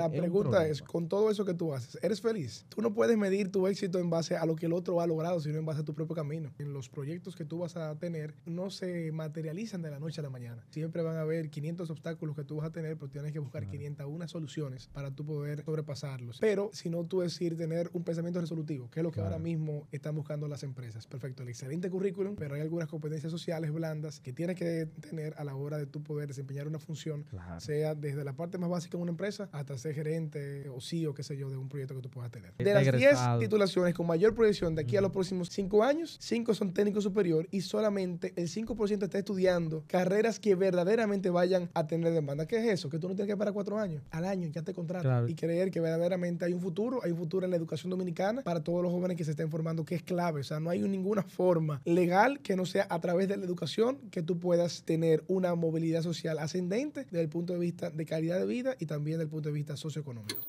la pregunta es, con todo eso que tú haces, ¿eres feliz? Tú no puedes medir tu éxito en base a lo que el otro ha logrado, sino en base a tu propio camino. En los proyectos que tú vas a tener no se materializan de la noche a la mañana. Siempre van a haber 500 obstáculos que tú vas a tener, pero tienes que buscar 501 soluciones para tú poder sobrepasarlos. Pero si no tú decir tener un pensamiento resolutivo, que es lo que ahora mismo están buscando las empresas. Perfecto, el excelente currículum, pero hay algunas competencias sociales blandas que tienes que tener a la hora de tú poder desempeñar una función, sea desde la parte más básica de una empresa hasta ser gerente o CEO, qué sé yo, de un proyecto que tú puedas tener. Eh, de las 10 titulaciones con mayor proyección de aquí a los próximos 5 años, 5 son técnicos superior y solamente el 5% está estudiando carreras que verdaderamente vayan a tener demanda. ¿Qué es eso? Que tú no tienes que esperar 4 años. Al año ya te contratan y creer que verdaderamente hay un futuro, hay un futuro en la educación dominicana para todos los jóvenes que se estén formando, que es clave. O sea, no hay ninguna forma legal que no sea a través de la educación que tú puedas tener una movilidad social ascendente desde el punto de vista de calidad de vida y también desde el punto de vista socioeconómico.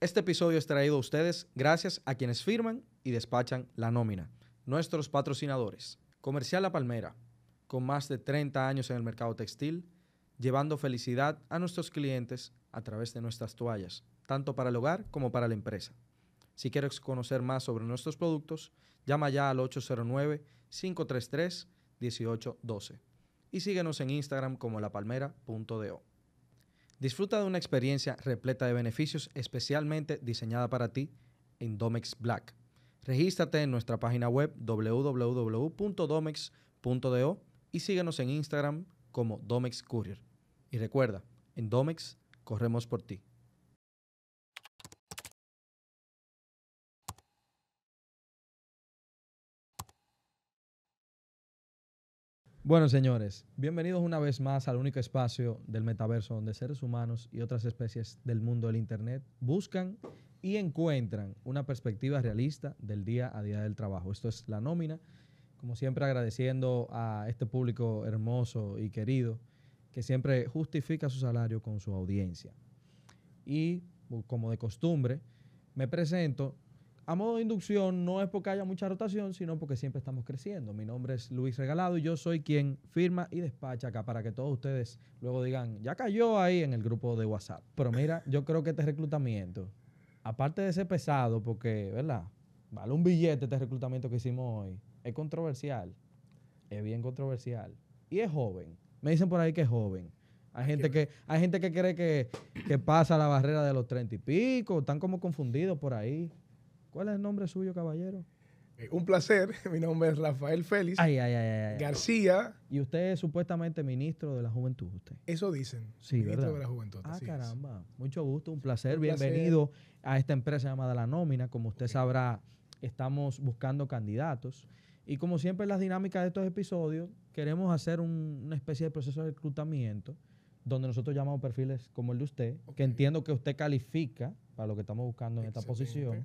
Este episodio es traído a ustedes gracias a quienes firman y despachan la nómina. Nuestros patrocinadores. Comercial La Palmera, con más de 30 años en el mercado textil, llevando felicidad a nuestros clientes a través de nuestras toallas, tanto para el hogar como para la empresa. Si quieres conocer más sobre nuestros productos, Llama ya al 809-533-1812 y síguenos en Instagram como lapalmera.do. Disfruta de una experiencia repleta de beneficios especialmente diseñada para ti en Domex Black. Regístrate en nuestra página web www.domex.do y síguenos en Instagram como Domex Courier. Y recuerda, en Domex corremos por ti. Bueno, señores, bienvenidos una vez más al único espacio del metaverso donde seres humanos y otras especies del mundo del Internet buscan y encuentran una perspectiva realista del día a día del trabajo. Esto es la nómina. Como siempre, agradeciendo a este público hermoso y querido que siempre justifica su salario con su audiencia. Y, como de costumbre, me presento a modo de inducción, no es porque haya mucha rotación, sino porque siempre estamos creciendo. Mi nombre es Luis Regalado y yo soy quien firma y despacha acá para que todos ustedes luego digan, ya cayó ahí en el grupo de WhatsApp. Pero mira, yo creo que este reclutamiento, aparte de ser pesado, porque, ¿verdad? Vale un billete este reclutamiento que hicimos hoy, es controversial, es bien controversial y es joven. Me dicen por ahí que es joven. Hay gente que, hay gente que cree que, que pasa la barrera de los treinta y pico, están como confundidos por ahí. ¿Cuál es el nombre suyo, caballero? Eh, un placer, mi nombre es Rafael Félix ay, ay, ay, García. Y usted es supuestamente ministro de la juventud, usted. Eso dicen. Sí, ministro de la juventud. Ah, caramba. Mucho gusto, un placer. Bienvenido a esta empresa llamada La Nómina. Como usted sabrá, estamos buscando candidatos. Y como siempre en las dinámicas de estos episodios, queremos hacer una especie de proceso de reclutamiento donde nosotros llamamos perfiles como el de usted, que entiendo que usted califica para lo que estamos buscando en esta posición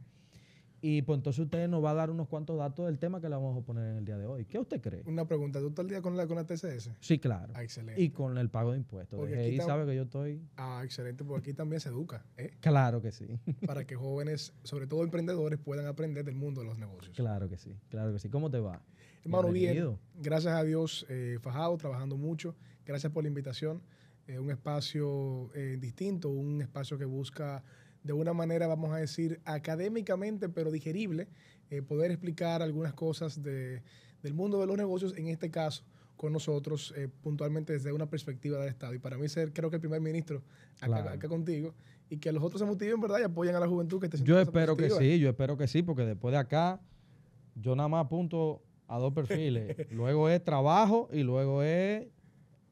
y pues entonces usted nos va a dar unos cuantos datos del tema que le vamos a poner en el día de hoy. ¿Qué usted cree? Una pregunta, ¿tú estás al día con la, con la TCS? Sí, claro. Ah, excelente. Y con el pago de impuestos. Porque ahí sabe que yo estoy... Ah, excelente, porque aquí también se educa. ¿eh? Claro que sí. Para que jóvenes, sobre todo emprendedores, puedan aprender del mundo de los negocios. Claro que sí, claro que sí. ¿Cómo te va? Hermano, bien. Gracias a Dios, eh, fajado, trabajando mucho. Gracias por la invitación. Eh, un espacio eh, distinto, un espacio que busca de una manera, vamos a decir, académicamente, pero digerible, eh, poder explicar algunas cosas de, del mundo de los negocios, en este caso con nosotros eh, puntualmente desde una perspectiva del Estado. Y para mí ser, creo que el primer ministro acá, acá contigo, y que los otros se motiven, ¿verdad? Y apoyen a la juventud que esté Yo espero que sí, yo espero que sí, porque después de acá, yo nada más apunto a dos perfiles. luego es trabajo y luego es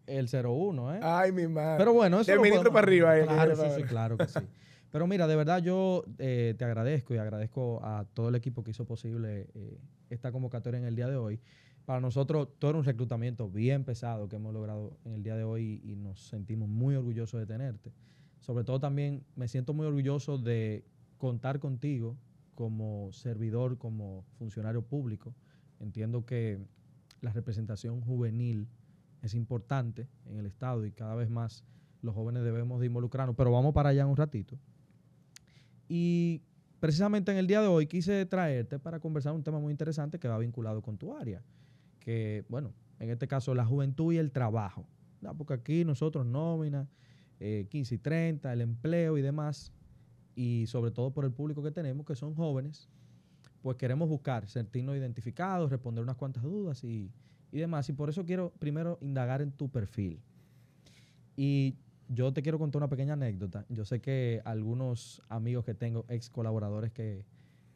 el 01, ¿eh? Ay, mi madre. Pero bueno, eso... El ministro para arriba. Claro, sí, claro que sí. Pero mira, de verdad yo eh, te agradezco y agradezco a todo el equipo que hizo posible eh, esta convocatoria en el día de hoy. Para nosotros todo era un reclutamiento bien pesado que hemos logrado en el día de hoy y, nos sentimos muy orgullosos de tenerte. Sobre todo también me siento muy orgulloso de contar contigo como servidor, como funcionario público. Entiendo que la representación juvenil es importante en el Estado y cada vez más los jóvenes debemos de involucrarnos, pero vamos para allá en un ratito. Y precisamente en el día de hoy quise traerte para conversar un tema muy interesante que va vinculado con tu área, que, bueno, en este caso la juventud y el trabajo. Porque aquí nosotros nómina, 15 eh, y 30, el empleo y demás, y sobre todo por el público que tenemos, que son jóvenes, pues queremos buscar, sentirnos identificados, responder unas cuantas dudas y, y demás. Y por eso quiero primero indagar en tu perfil. Y yo te quiero contar una pequeña anécdota. Yo sé que algunos amigos que tengo, ex colaboradores que,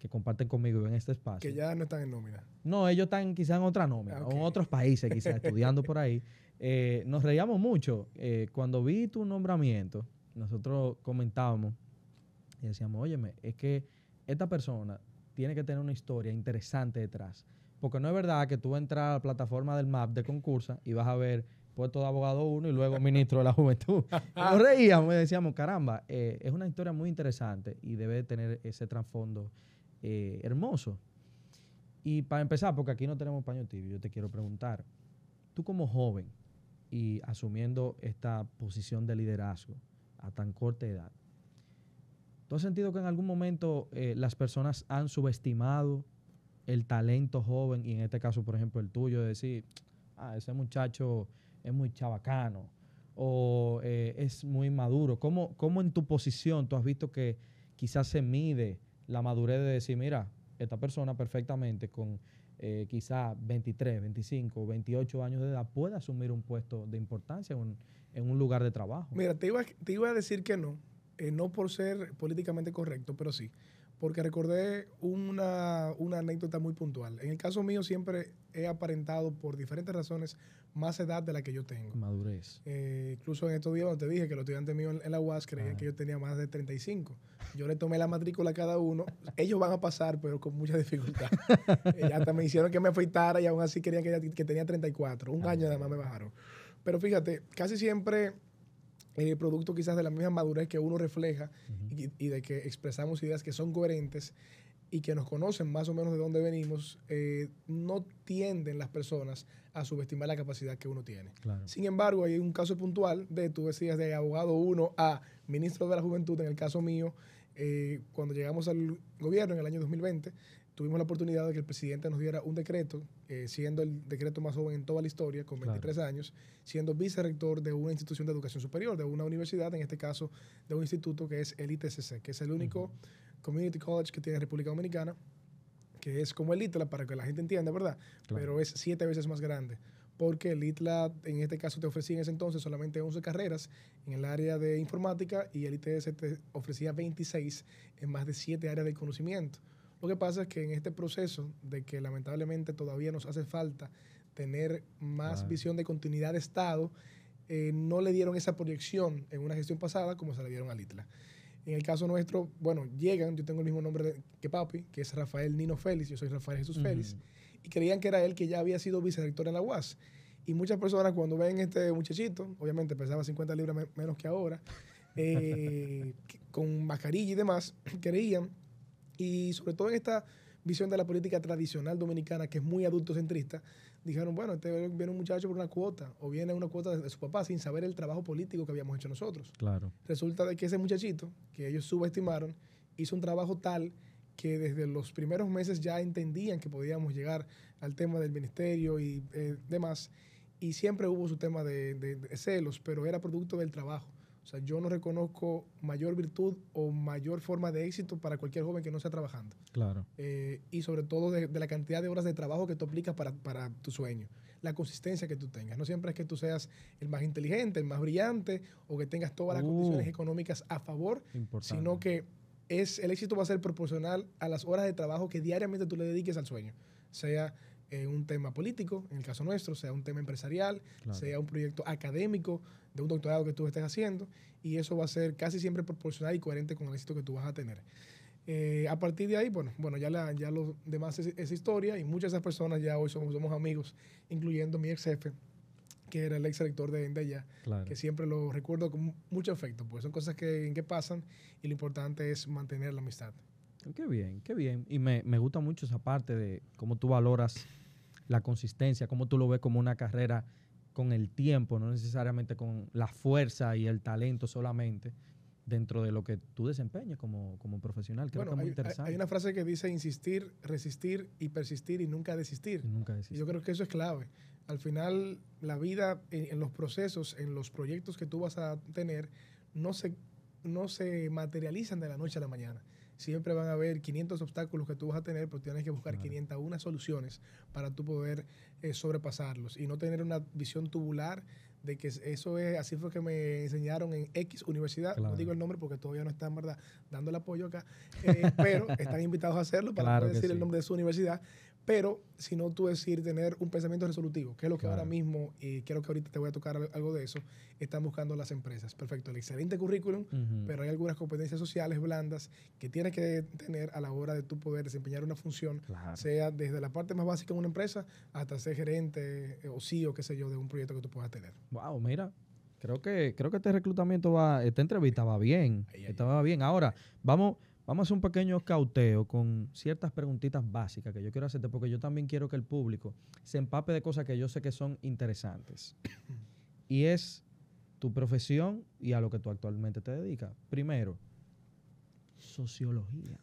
comparten conmigo en este espacio. Que ya no están en nómina. No, ellos están quizás en otra nómina, en otros países quizás, estudiando por ahí. Eh, nos reíamos mucho. Eh, cuando vi tu nombramiento, nosotros comentábamos y decíamos, óyeme, es que esta persona tiene que tener una historia interesante detrás. Porque no es verdad que tú entras a la plataforma del MAP de concursa y vas a ver puesto de abogado uno y luego ministro de la juventud. Nos reíamos y decíamos, caramba, eh, es una historia muy interesante y debe tener ese trasfondo eh, hermoso. Y para empezar, porque aquí no tenemos paño tibio, yo te quiero preguntar, tú como joven y asumiendo esta posición de liderazgo a tan corta edad, ¿tú has sentido que en algún momento eh, las personas han subestimado el talento joven y en este caso, por ejemplo, el tuyo, de decir, ah, ese muchacho es muy chabacano o eh, es muy maduro. ¿Cómo, ¿Cómo, en tu posición tú has visto que quizás se mide la madurez de decir, mira, esta persona perfectamente con eh, quizás 23, 25, 28 años de edad puede asumir un puesto de importancia en, un lugar de trabajo? Mira, te iba, a decir que no, eh, no por ser políticamente correcto, pero sí, porque recordé una, anécdota muy puntual. En el caso mío siempre he aparentado por diferentes razones más edad de la que yo tengo. Madurez. Eh, incluso en estos días cuando te dije que los estudiantes míos en, la UAS creían que yo tenía más de 35. Yo le tomé la matrícula a cada uno. Ellos van a pasar, pero con mucha dificultad. ya hasta me hicieron que me afeitara y aún así querían que, tenía 34. Un ah, año nada más me bajaron. Pero fíjate, casi siempre el producto quizás de la misma madurez que uno refleja y, de que expresamos ideas que son coherentes y que nos conocen más o menos de dónde venimos, eh, no tienden las personas a subestimar la capacidad que uno tiene. Sin embargo, hay un caso puntual de, tú decías, de abogado uno a ministro de la Juventud, en el caso mío, eh, cuando llegamos al gobierno en el año 2020, tuvimos la oportunidad de que el presidente nos diera un decreto, eh, siendo el decreto más joven en toda la historia, con 23 años, siendo vicerrector de una institución de educación superior, de una universidad, en este caso de un instituto que es el ITCC, que es el único community college que tiene República Dominicana, que es como el ITLA, para que la gente entienda, ¿verdad? Pero es siete veces más grande porque el ITLA en este caso te ofrecía en ese entonces solamente 11 carreras en el área de informática y el ITS te ofrecía 26 en más de siete áreas de conocimiento. Lo que pasa es que en este proceso de que lamentablemente todavía nos hace falta tener más visión de continuidad de Estado, eh, no le dieron esa proyección en una gestión pasada como se le dieron a Litla. En el caso nuestro, bueno, llegan, yo tengo el mismo nombre que papi, que es Rafael Nino Félix, yo soy Rafael Jesús Félix, y creían que era él que ya había sido vicerector en la UAS. Y muchas personas cuando ven este muchachito, obviamente pesaba 50 libras menos que ahora, eh, con mascarilla y demás, creían y sobre todo en esta visión de la política tradicional dominicana, que es muy adultocentrista, dijeron, bueno, este viene un muchacho por una cuota, o viene una cuota de su papá sin saber el trabajo político que habíamos hecho nosotros. Claro. Resulta de que ese muchachito, que ellos subestimaron, hizo un trabajo tal que desde los primeros meses ya entendían que podíamos llegar al tema del ministerio y eh, demás, y siempre hubo su tema de celos, pero era producto del trabajo. O sea, yo no reconozco mayor virtud o mayor forma de éxito para cualquier joven que no sea trabajando. Claro. Eh, y sobre todo de, la cantidad de horas de trabajo que tú aplicas para, tu sueño. La consistencia que tú tengas. No siempre es que tú seas el más inteligente, el más brillante o que tengas todas las uh. condiciones económicas a favor, importante. sino que es, el éxito va a ser proporcional a las horas de trabajo que diariamente tú le dediques al sueño. Sea eh, un tema político, en el caso nuestro, sea un tema empresarial, sea un proyecto académico de un doctorado que tú estés haciendo, y eso va a ser casi siempre proporcional y coherente con el éxito que tú vas a tener. Eh, a partir de ahí, bueno, bueno ya, ya lo demás es, historia y muchas de esas personas ya hoy somos, amigos, incluyendo mi ex jefe, que era el ex rector de, Endella que siempre lo recuerdo con mucho afecto, porque son cosas que, que pasan y lo importante es mantener la amistad. Qué bien, qué bien. Y me, gusta mucho esa parte de cómo tú valoras la consistencia, cómo tú lo ves como una carrera con el tiempo, no necesariamente con la fuerza y el talento solamente, dentro de lo que tú desempeñas como, como profesional. Creo que es muy hay, interesante. Hay una frase que dice insistir, resistir y persistir y nunca desistir. nunca desistir. yo creo que eso es clave. Al final, la vida en, en, los procesos, en los proyectos que tú vas a tener, no se, no se materializan de la noche a la mañana siempre van a haber 500 obstáculos que tú vas a tener, pero tienes que buscar 501 soluciones para tú poder eh, sobrepasarlos y no tener una visión tubular de que eso es, así fue que me enseñaron en X universidad, no digo el nombre porque todavía no están, ¿verdad?, dando el apoyo acá, eh, pero están invitados a hacerlo para poder decir el nombre de su universidad, pero si no tú decir tener un pensamiento resolutivo, que es lo que ahora mismo, y quiero que ahorita te voy a tocar algo de eso, están buscando las empresas. Perfecto, el excelente currículum, pero hay algunas competencias sociales blandas que tienes que tener a la hora de tú poder desempeñar una función, sea desde la parte más básica de una empresa hasta ser gerente sí eh, o CEO, qué sé yo, de un proyecto que tú puedas tener. Wow, mira, creo que, creo que este reclutamiento va, esta entrevista va bien, estaba bien. Ahora, vamos Vamos a hacer un pequeño cauteo con ciertas preguntitas básicas que yo quiero hacerte, porque yo también quiero que el público se empape de cosas que yo sé que son interesantes. Y es tu profesión y a lo que tú actualmente te dedicas. Primero, sociología.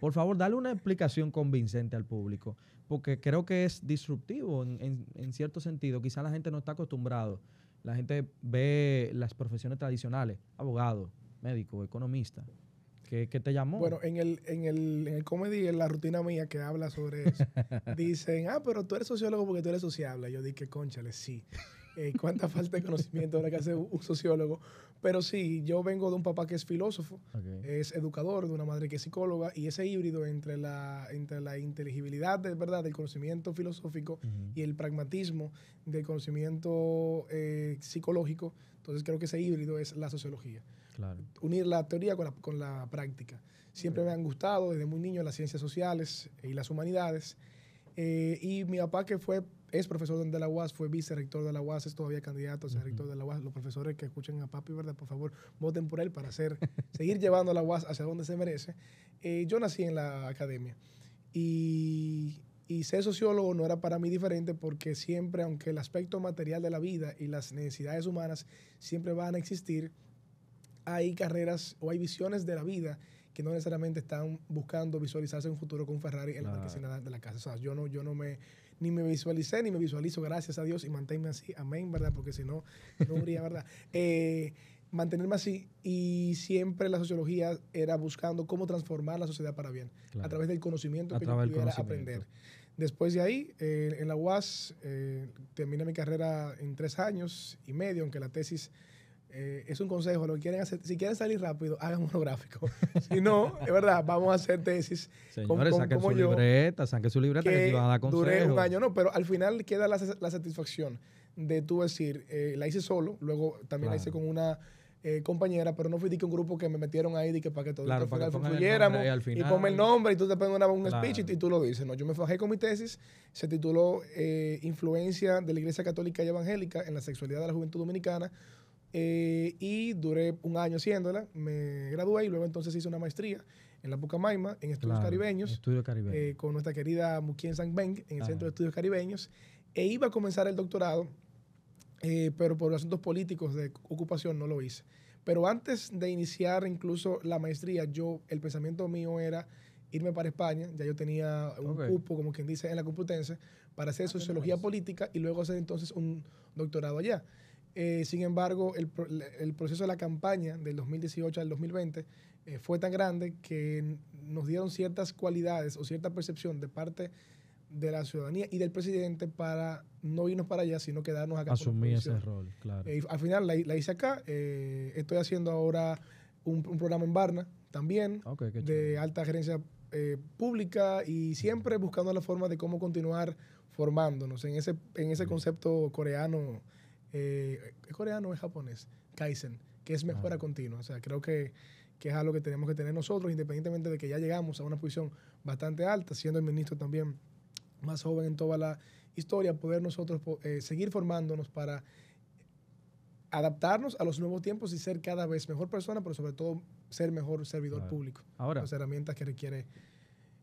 Por favor, dale una explicación convincente al público, porque creo que es disruptivo en, cierto sentido. Quizá la gente no está acostumbrado. La gente ve las profesiones tradicionales, abogado, médico, economista, ¿Qué, te llamó? Bueno, en el, en, el, en comedy, en la rutina mía que habla sobre eso, dicen, ah, pero tú eres sociólogo porque tú eres sociable. Yo dije, conchale, sí. Eh, cuánta falta de conocimiento ahora que hace un sociólogo. Pero sí, yo vengo de un papá que es filósofo, es educador, de una madre que es psicóloga, y ese híbrido entre la, entre la inteligibilidad de, ¿verdad? del conocimiento filosófico y el pragmatismo del conocimiento eh, psicológico, entonces creo que ese híbrido es la sociología. Unir la teoría con la, práctica. Siempre me han gustado desde muy niño las ciencias sociales eh, y las humanidades. Eh, y mi papá, que fue, es profesor de la UAS, fue vicerrector de la UAS, es todavía candidato a ser rector de la UAS. Los profesores que escuchen a papi, ¿verdad? Por favor, voten por él para hacer, seguir llevando la UAS hacia donde se merece. Eh, yo nací en la academia y, y ser sociólogo no era para mí diferente porque siempre, aunque el aspecto material de la vida y las necesidades humanas siempre van a existir, hay carreras o hay visiones de la vida que no necesariamente están buscando visualizarse un futuro con Ferrari en la ah. de la casa. O sea, yo no, yo no me, ni me visualicé, ni me visualizo, gracias a Dios, y manténme así, amén, ¿verdad? Porque si no, no habría, ¿verdad? Eh, mantenerme así y siempre la sociología era buscando cómo transformar la sociedad para bien, a través del conocimiento que yo pudiera aprender. Después de ahí, eh, en la UAS, eh, terminé mi carrera en tres años y medio, aunque la tesis eh, es un consejo, lo quieren hacer, si quieren salir rápido, hagan monográfico. si no, es verdad, vamos a hacer tesis. Señores, saquen su libreta, saquen su libreta que, a dar Duré un año, no, pero al final queda la, la satisfacción de tú decir, eh, la hice solo, luego también la hice con una eh, compañera, pero no fui de que un grupo que me metieron ahí de que para que todos claro, y, y el nombre y tú te pones un speech y, tú lo dices. No, yo me fajé con mi tesis, se tituló Influencia de la Iglesia Católica y Evangélica en la Sexualidad de la Juventud Dominicana eh, y duré un año haciéndola, me gradué y luego entonces hice una maestría en la Pucamaima, en estudios caribeños, eh, con nuestra querida Mukien Sangbeng, en el Centro de Estudios Caribeños, e iba a comenzar el doctorado, eh, pero por asuntos políticos de ocupación no lo hice. Pero antes de iniciar incluso la maestría, yo, el pensamiento mío era irme para España, ya yo tenía un cupo, como quien dice, en la Complutense, para hacer ah, sociología política y luego hacer entonces un doctorado allá. Eh, sin embargo, el, el, proceso de la campaña del 2018 al 2020 eh, fue tan grande que nos dieron ciertas cualidades o cierta percepción de parte de la ciudadanía y del presidente para no irnos para allá, sino quedarnos acá. Asumí ese rol, claro. Eh, al final la, hice acá. estoy haciendo ahora un, programa en Barna también de alta gerencia pública y siempre buscando la forma de cómo continuar formándonos en ese, en ese concepto coreano eh, es coreano es japonés, Kaizen, que es mejora ah. continua. O sea, creo que, que, es algo que tenemos que tener nosotros, independientemente de que ya llegamos a una posición bastante alta, siendo el ministro también más joven en toda la historia, poder nosotros eh, seguir formándonos para adaptarnos a los nuevos tiempos y ser cada vez mejor persona, pero sobre todo ser mejor servidor público. Ahora. Las herramientas que requiere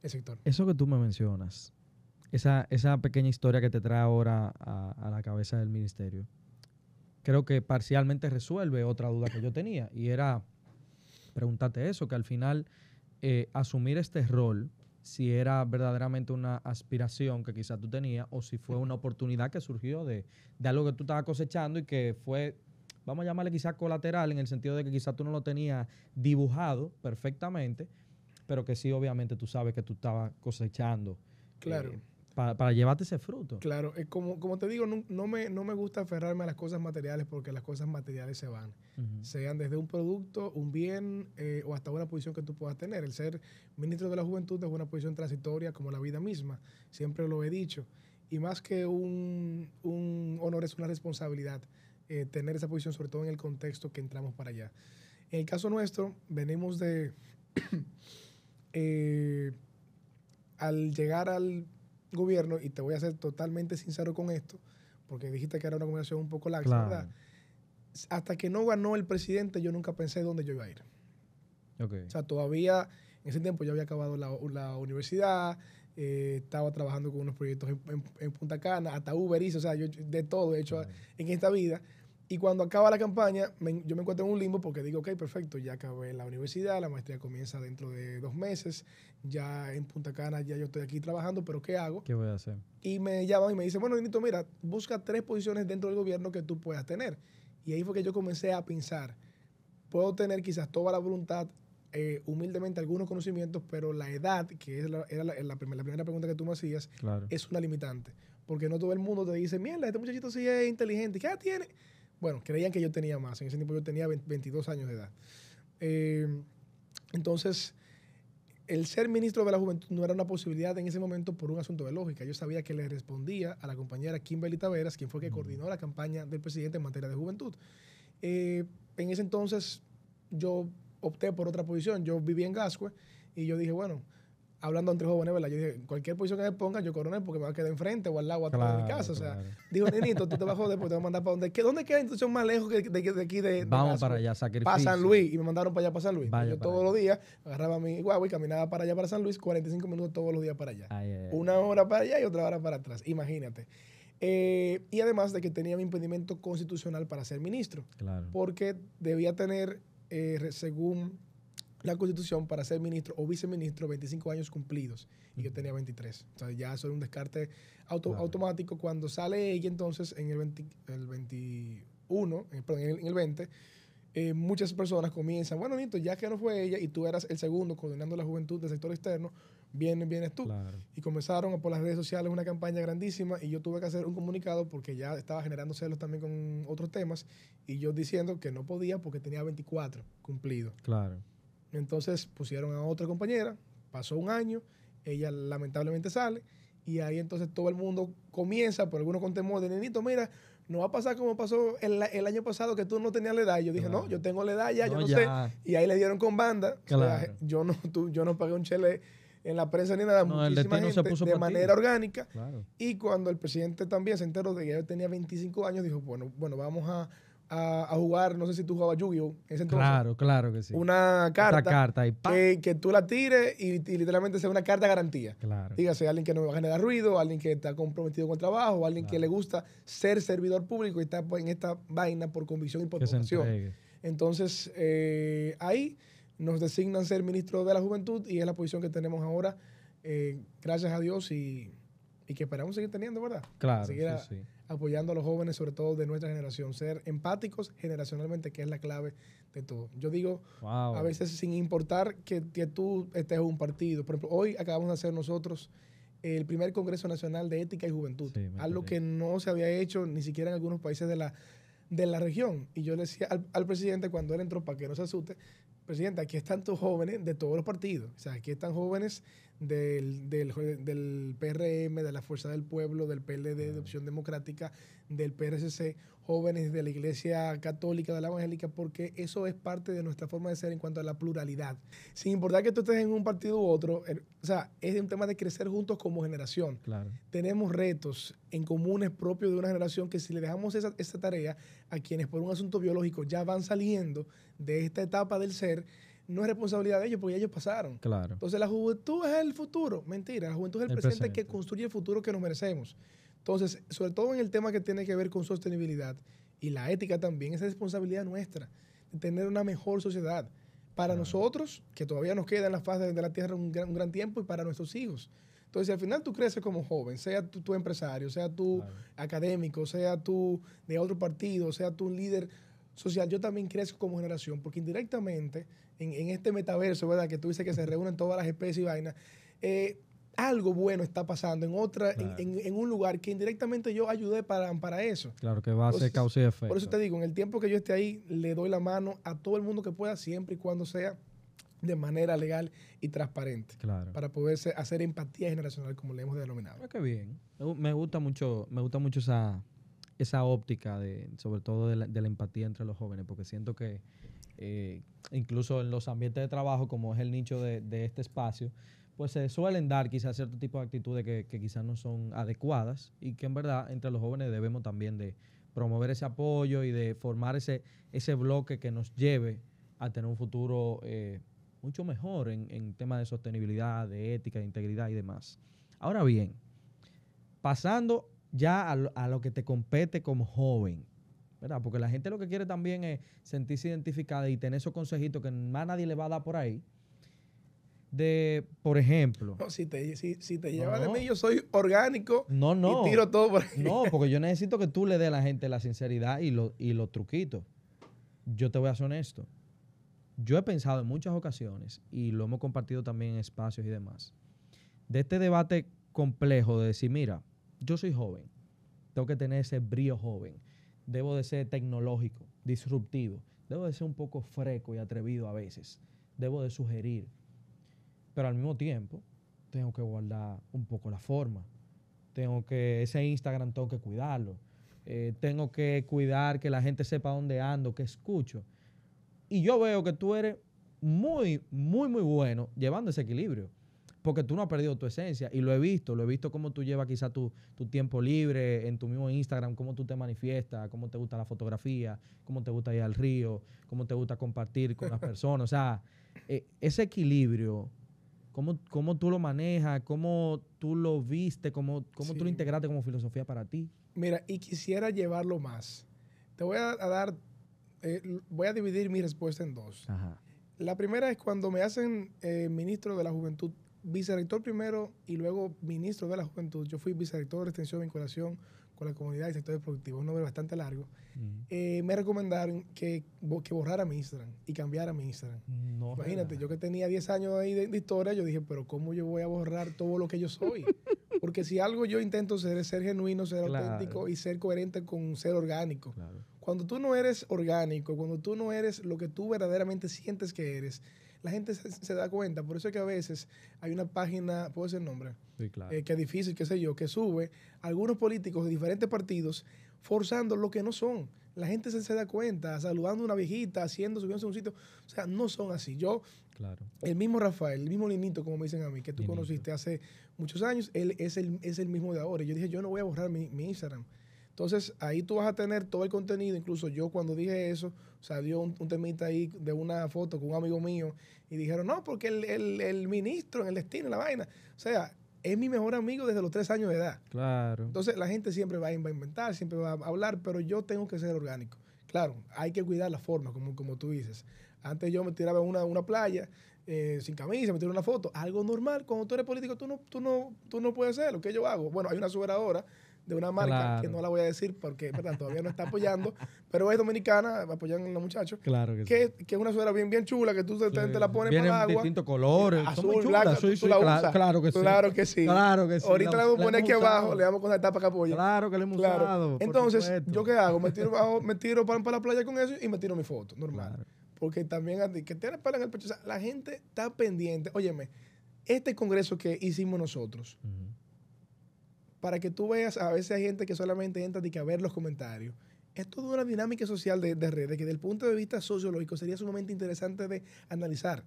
el sector. Eso que tú me mencionas, esa, pequeña historia que te trae ahora a la cabeza del ministerio, creo que parcialmente resuelve otra duda que yo tenía y era pregúntate eso, que al final eh, asumir este rol, si era verdaderamente una aspiración que quizás tú tenías o si fue una oportunidad que surgió de, de algo que tú estabas cosechando y que fue, vamos a llamarle quizás colateral, en el sentido de que quizás tú no lo tenías dibujado perfectamente, pero que sí obviamente tú sabes que tú estabas cosechando. Eh, claro. Para, para, llevarte ese fruto. Claro, como, como te digo, no, me, gusta aferrarme a las cosas materiales porque las cosas materiales se van. Sean desde un producto, un bien eh, o hasta una posición que tú puedas tener. El ser ministro de la juventud es una posición transitoria como la vida misma. Siempre lo he dicho. Y más que un, honor es una responsabilidad eh, tener esa posición, sobre todo en el contexto que entramos para allá. En el caso nuestro, venimos de... Eh, al llegar al gobierno, y te voy a ser totalmente sincero con esto, porque dijiste que era una conversación un poco laxa, ¿verdad? Hasta que no ganó el presidente, yo nunca pensé dónde yo iba a ir. O sea, todavía en ese tiempo yo había acabado la, universidad, eh, estaba trabajando con unos proyectos en, Punta Cana, hasta Uber o sea, yo de todo he hecho en esta vida. Y cuando acaba la campaña, yo me encuentro en un limbo porque digo, ok, perfecto, ya acabé la universidad, la maestría comienza dentro de dos meses, ya en Punta Cana, ya yo estoy aquí trabajando, pero ¿qué hago? ¿Qué voy a hacer? Y me llaman y me dicen, bueno, benito mira, busca tres posiciones dentro del gobierno que tú puedas tener. Y ahí fue que yo comencé a pensar, puedo tener quizás toda la voluntad, eh, humildemente algunos conocimientos, pero la edad, que es la, era la, primera pregunta que tú me hacías, es una limitante. Porque no todo el mundo te dice, mierda, este muchachito sí es inteligente, ¿qué edad tiene? Bueno, creían que yo tenía más. En ese tiempo yo tenía 22 años de edad. Eh, entonces, el ser ministro de la Juventud no era una posibilidad en ese momento por un asunto de lógica. Yo sabía que le respondía a la compañera Kimberly Taveras, quien fue que mm. coordinó la campaña del presidente en materia de juventud. Eh, en ese entonces yo opté por otra posición. Yo vivía en Gascue y yo dije, bueno, hablando entre jóvenes, ¿verdad? Yo dije, cualquier posición que me pongan, yo coronel porque me va a quedar enfrente o al lado o de mi casa. O sea, digo, nenito, tú te vas a joder porque te voy a mandar para donde. ¿Dónde queda la institución más lejos de, aquí de, Vamos para allá, sacrificio. Para San Luis. Y me mandaron para allá, para San Luis. yo todos los días agarraba mi guagua y caminaba para allá, para San Luis, 45 minutos todos los días para allá. Una hora para allá y otra hora para atrás. Imagínate. Eh, y además de que tenía mi impedimento constitucional para ser ministro. Claro. Porque debía tener, eh, según la constitución para ser ministro o viceministro 25 años cumplidos y yo tenía 23. Entonces ya eso era un descarte auto, automático. Cuando sale ella entonces en el, 21, en, eh, en el, 20, eh, muchas personas comienzan, bueno, Nito, ya que no fue ella y tú eras el segundo coordinando la juventud del sector externo, vienes, vienes tú. Y comenzaron por las redes sociales una campaña grandísima y yo tuve que hacer un comunicado porque ya estaba generando celos también con otros temas y yo diciendo que no podía porque tenía 24 cumplidos. Claro. Entonces pusieron a otra compañera, pasó un año, ella lamentablemente sale y ahí entonces todo el mundo comienza por algunos con de nenito, mira, no va a pasar como pasó el, año pasado que tú no tenías la edad. yo dije, no, yo tengo la edad ya, yo no sé. Y ahí le dieron con banda. yo, no, yo no pagué un chele en la prensa ni nada, muchísima gente se de manera orgánica. Y cuando el presidente también se enteró de que yo tenía 25 años, dijo, bueno, bueno, vamos a a, jugar, no sé si tú jugabas Yu-Gi-Oh! Ese entonces, claro, claro que sí. Una carta, carta y que, que, tú la tires y, literalmente sea una carta garantía. Claro. Dígase, alguien que no va a generar ruido, alguien que está comprometido con el trabajo, alguien que le gusta ser servidor público y está pues, en esta vaina por convicción y por vocación. Entonces, eh, ahí nos designan ser ministro de la juventud y es la posición que tenemos ahora. Eh, gracias a Dios y y que esperamos seguir teniendo, ¿verdad? Claro. Seguir apoyando a los jóvenes, sobre todo de nuestra generación, ser empáticos generacionalmente, que es la clave de todo. Yo digo, a veces sin importar que, tú estés en un partido, por ejemplo, hoy acabamos de hacer nosotros el primer Congreso Nacional de Ética y Juventud, algo que no se había hecho ni siquiera en algunos países de la, de la región. Y yo le decía al, al presidente cuando él entró, para que no se asuste, presidente, aquí están tus jóvenes de todos los partidos, o sea, aquí están jóvenes del, del, PRM, de la Fuerza del Pueblo, del PLD, de Opción Democrática, del PRCC, jóvenes de la Iglesia Católica, de la Evangélica, porque eso es parte de nuestra forma de ser en cuanto a la pluralidad. Sin importar que tú estés en un partido u otro, eh, o sea, es un tema de crecer juntos como generación. Tenemos retos en comunes propios de una generación que si le dejamos esa, esa tarea a quienes por un asunto biológico ya van saliendo de esta etapa del ser, no es responsabilidad de ellos porque ellos pasaron. Claro. Entonces, la juventud es el futuro. Mentira, la juventud es el, presente, que construye el futuro que nos merecemos. Entonces, sobre todo en el tema que tiene que ver con sostenibilidad y la ética también, es responsabilidad nuestra de tener una mejor sociedad para nosotros, que todavía nos queda en la faz de la tierra un gran, tiempo, y para nuestros hijos. Entonces, al final tú creces como joven, sea tú, empresario, sea tú académico, sea tú de otro partido, sea tú un líder social, yo también crezco como generación, porque indirectamente en, este metaverso, ¿verdad? Que tú dices que se reúnen todas las especies y vainas. Eh, algo bueno está pasando en otra, en, en, un lugar que indirectamente yo ayudé para, para eso. Claro que va a ser causa y efecto. Por eso te digo, en el tiempo que yo esté ahí, le doy la mano a todo el mundo que pueda, siempre y cuando sea de manera legal y transparente. Claro. Para poder hacer empatía generacional, como le hemos denominado. Ah, qué bien. Me gusta mucho, me gusta mucho esa, esa óptica, de, sobre todo de la, empatía entre los jóvenes, porque siento que eh, incluso en los ambientes de trabajo, como es el nicho de, este espacio, pues se suelen dar quizás cierto tipo de actitudes que, quizás no son adecuadas y que en verdad entre los jóvenes debemos también de promover ese apoyo y de formar ese, ese bloque que nos lleve a tener un futuro eh, mucho mejor en, en temas de sostenibilidad, de ética, de integridad y demás. Ahora bien, pasando ya a lo, que te compete como joven. ¿verdad? Porque la gente lo que quiere también es sentirse identificada y tener esos consejitos que más nadie le va a dar por ahí. De, por ejemplo. No, si te, si, te de mí, yo soy orgánico. No, no. Y tiro todo por ahí. No, porque yo necesito que tú le des a la gente la sinceridad y, y los truquitos. Yo te voy a ser honesto. Yo he pensado en muchas ocasiones y lo hemos compartido también en espacios y demás. De este debate complejo de decir, mira, yo soy joven, tengo que tener ese brío joven, debo de ser tecnológico, disruptivo, debo de ser un poco freco y atrevido a veces, debo de sugerir, pero al mismo tiempo tengo que guardar un poco la forma, tengo que, ese Instagram tengo que cuidarlo, eh, tengo que cuidar que la gente sepa dónde ando, que escucho. Y yo veo que tú eres muy, muy, muy bueno llevando ese equilibrio porque tú no has perdido tu esencia y lo he visto, lo he visto cómo tú llevas quizá tu, tiempo libre en tu mismo Instagram, cómo tú te manifiestas, cómo te gusta la fotografía, cómo te gusta ir al río, cómo te gusta compartir con las personas. O sea, eh, ese equilibrio, cómo, cómo, tú lo manejas, cómo tú lo viste, cómo, cómo tú lo integraste como filosofía para ti. Mira, y quisiera llevarlo más. Te voy a, dar, eh, voy a dividir mi respuesta en dos. La primera es cuando me hacen eh, ministro de la Juventud Vicerrector primero y luego ministro de la juventud. Yo fui vicerrector de extensión y vinculación con la comunidad y sectores productivos, un nombre bastante largo. Mm. Eh, me recomendaron que, que borrara mi Instagram y cambiara mi Instagram. Imagínate, yo que tenía 10 años ahí de, historia, yo dije, pero ¿cómo yo voy a borrar todo lo que yo soy? Porque si algo yo intento ser es ser genuino, ser auténtico y ser coherente con ser orgánico. Cuando tú no eres orgánico, cuando tú no eres lo que tú verdaderamente sientes que eres, la gente se, da cuenta. Por eso es que a veces hay una página, ¿puedo decir el nombre? Sí, claro. Eh, que es difícil, qué sé yo, que sube algunos políticos de diferentes partidos forzando lo que no son. La gente se, da cuenta, saludando a una viejita, haciendo, subiéndose a un sitio. O sea, no son así. Yo, claro. el mismo Rafael, el mismo Linito, como me dicen a mí, que tú conociste hace muchos años, él es el, es el mismo de ahora. Yo dije, yo no voy a borrar mi Instagram. Entonces, ahí tú vas a tener todo el contenido. Incluso yo cuando dije eso, salió un, un temita ahí de una foto con un amigo mío y dijeron, no, porque el, ministro en el destino, la vaina. O sea, es mi mejor amigo desde los tres años de edad. Claro. Entonces, la gente siempre va a inventar, siempre va a hablar, pero yo tengo que ser orgánico. Claro, hay que cuidar la forma, como, como tú dices. Antes yo me tiraba a una, playa eh, sin camisa, me tiraba una foto. Algo normal, cuando tú eres político, tú no, tú no, tú no puedes hacer lo que yo hago. Bueno, hay una suberadora ahora de una marca que no la voy a decir porque todavía no está apoyando, pero es dominicana, apoyan a los muchachos. Claro que, sí. que es una suela bien, bien chula, que tú te, la pones para el agua. distintos colores. Eh, azul, blanca, tú, la usas. Claro, que sí. Claro que sí. Claro que sí. Ahorita la, vamos a poner aquí abajo, le damos con la tapa que apoya. Claro que le hemos usado. Entonces, ¿yo qué hago? Me tiro, me tiro para, la playa con eso y me tiro mi foto, normal. Porque también, que tiene pala en el pecho. la gente está pendiente. Óyeme, este congreso que hicimos nosotros, para que tú veas, a veces hay gente que solamente entra de que a ver los comentarios. Es toda una dinámica social de, de redes que desde el punto de vista sociológico sería sumamente interesante de analizar.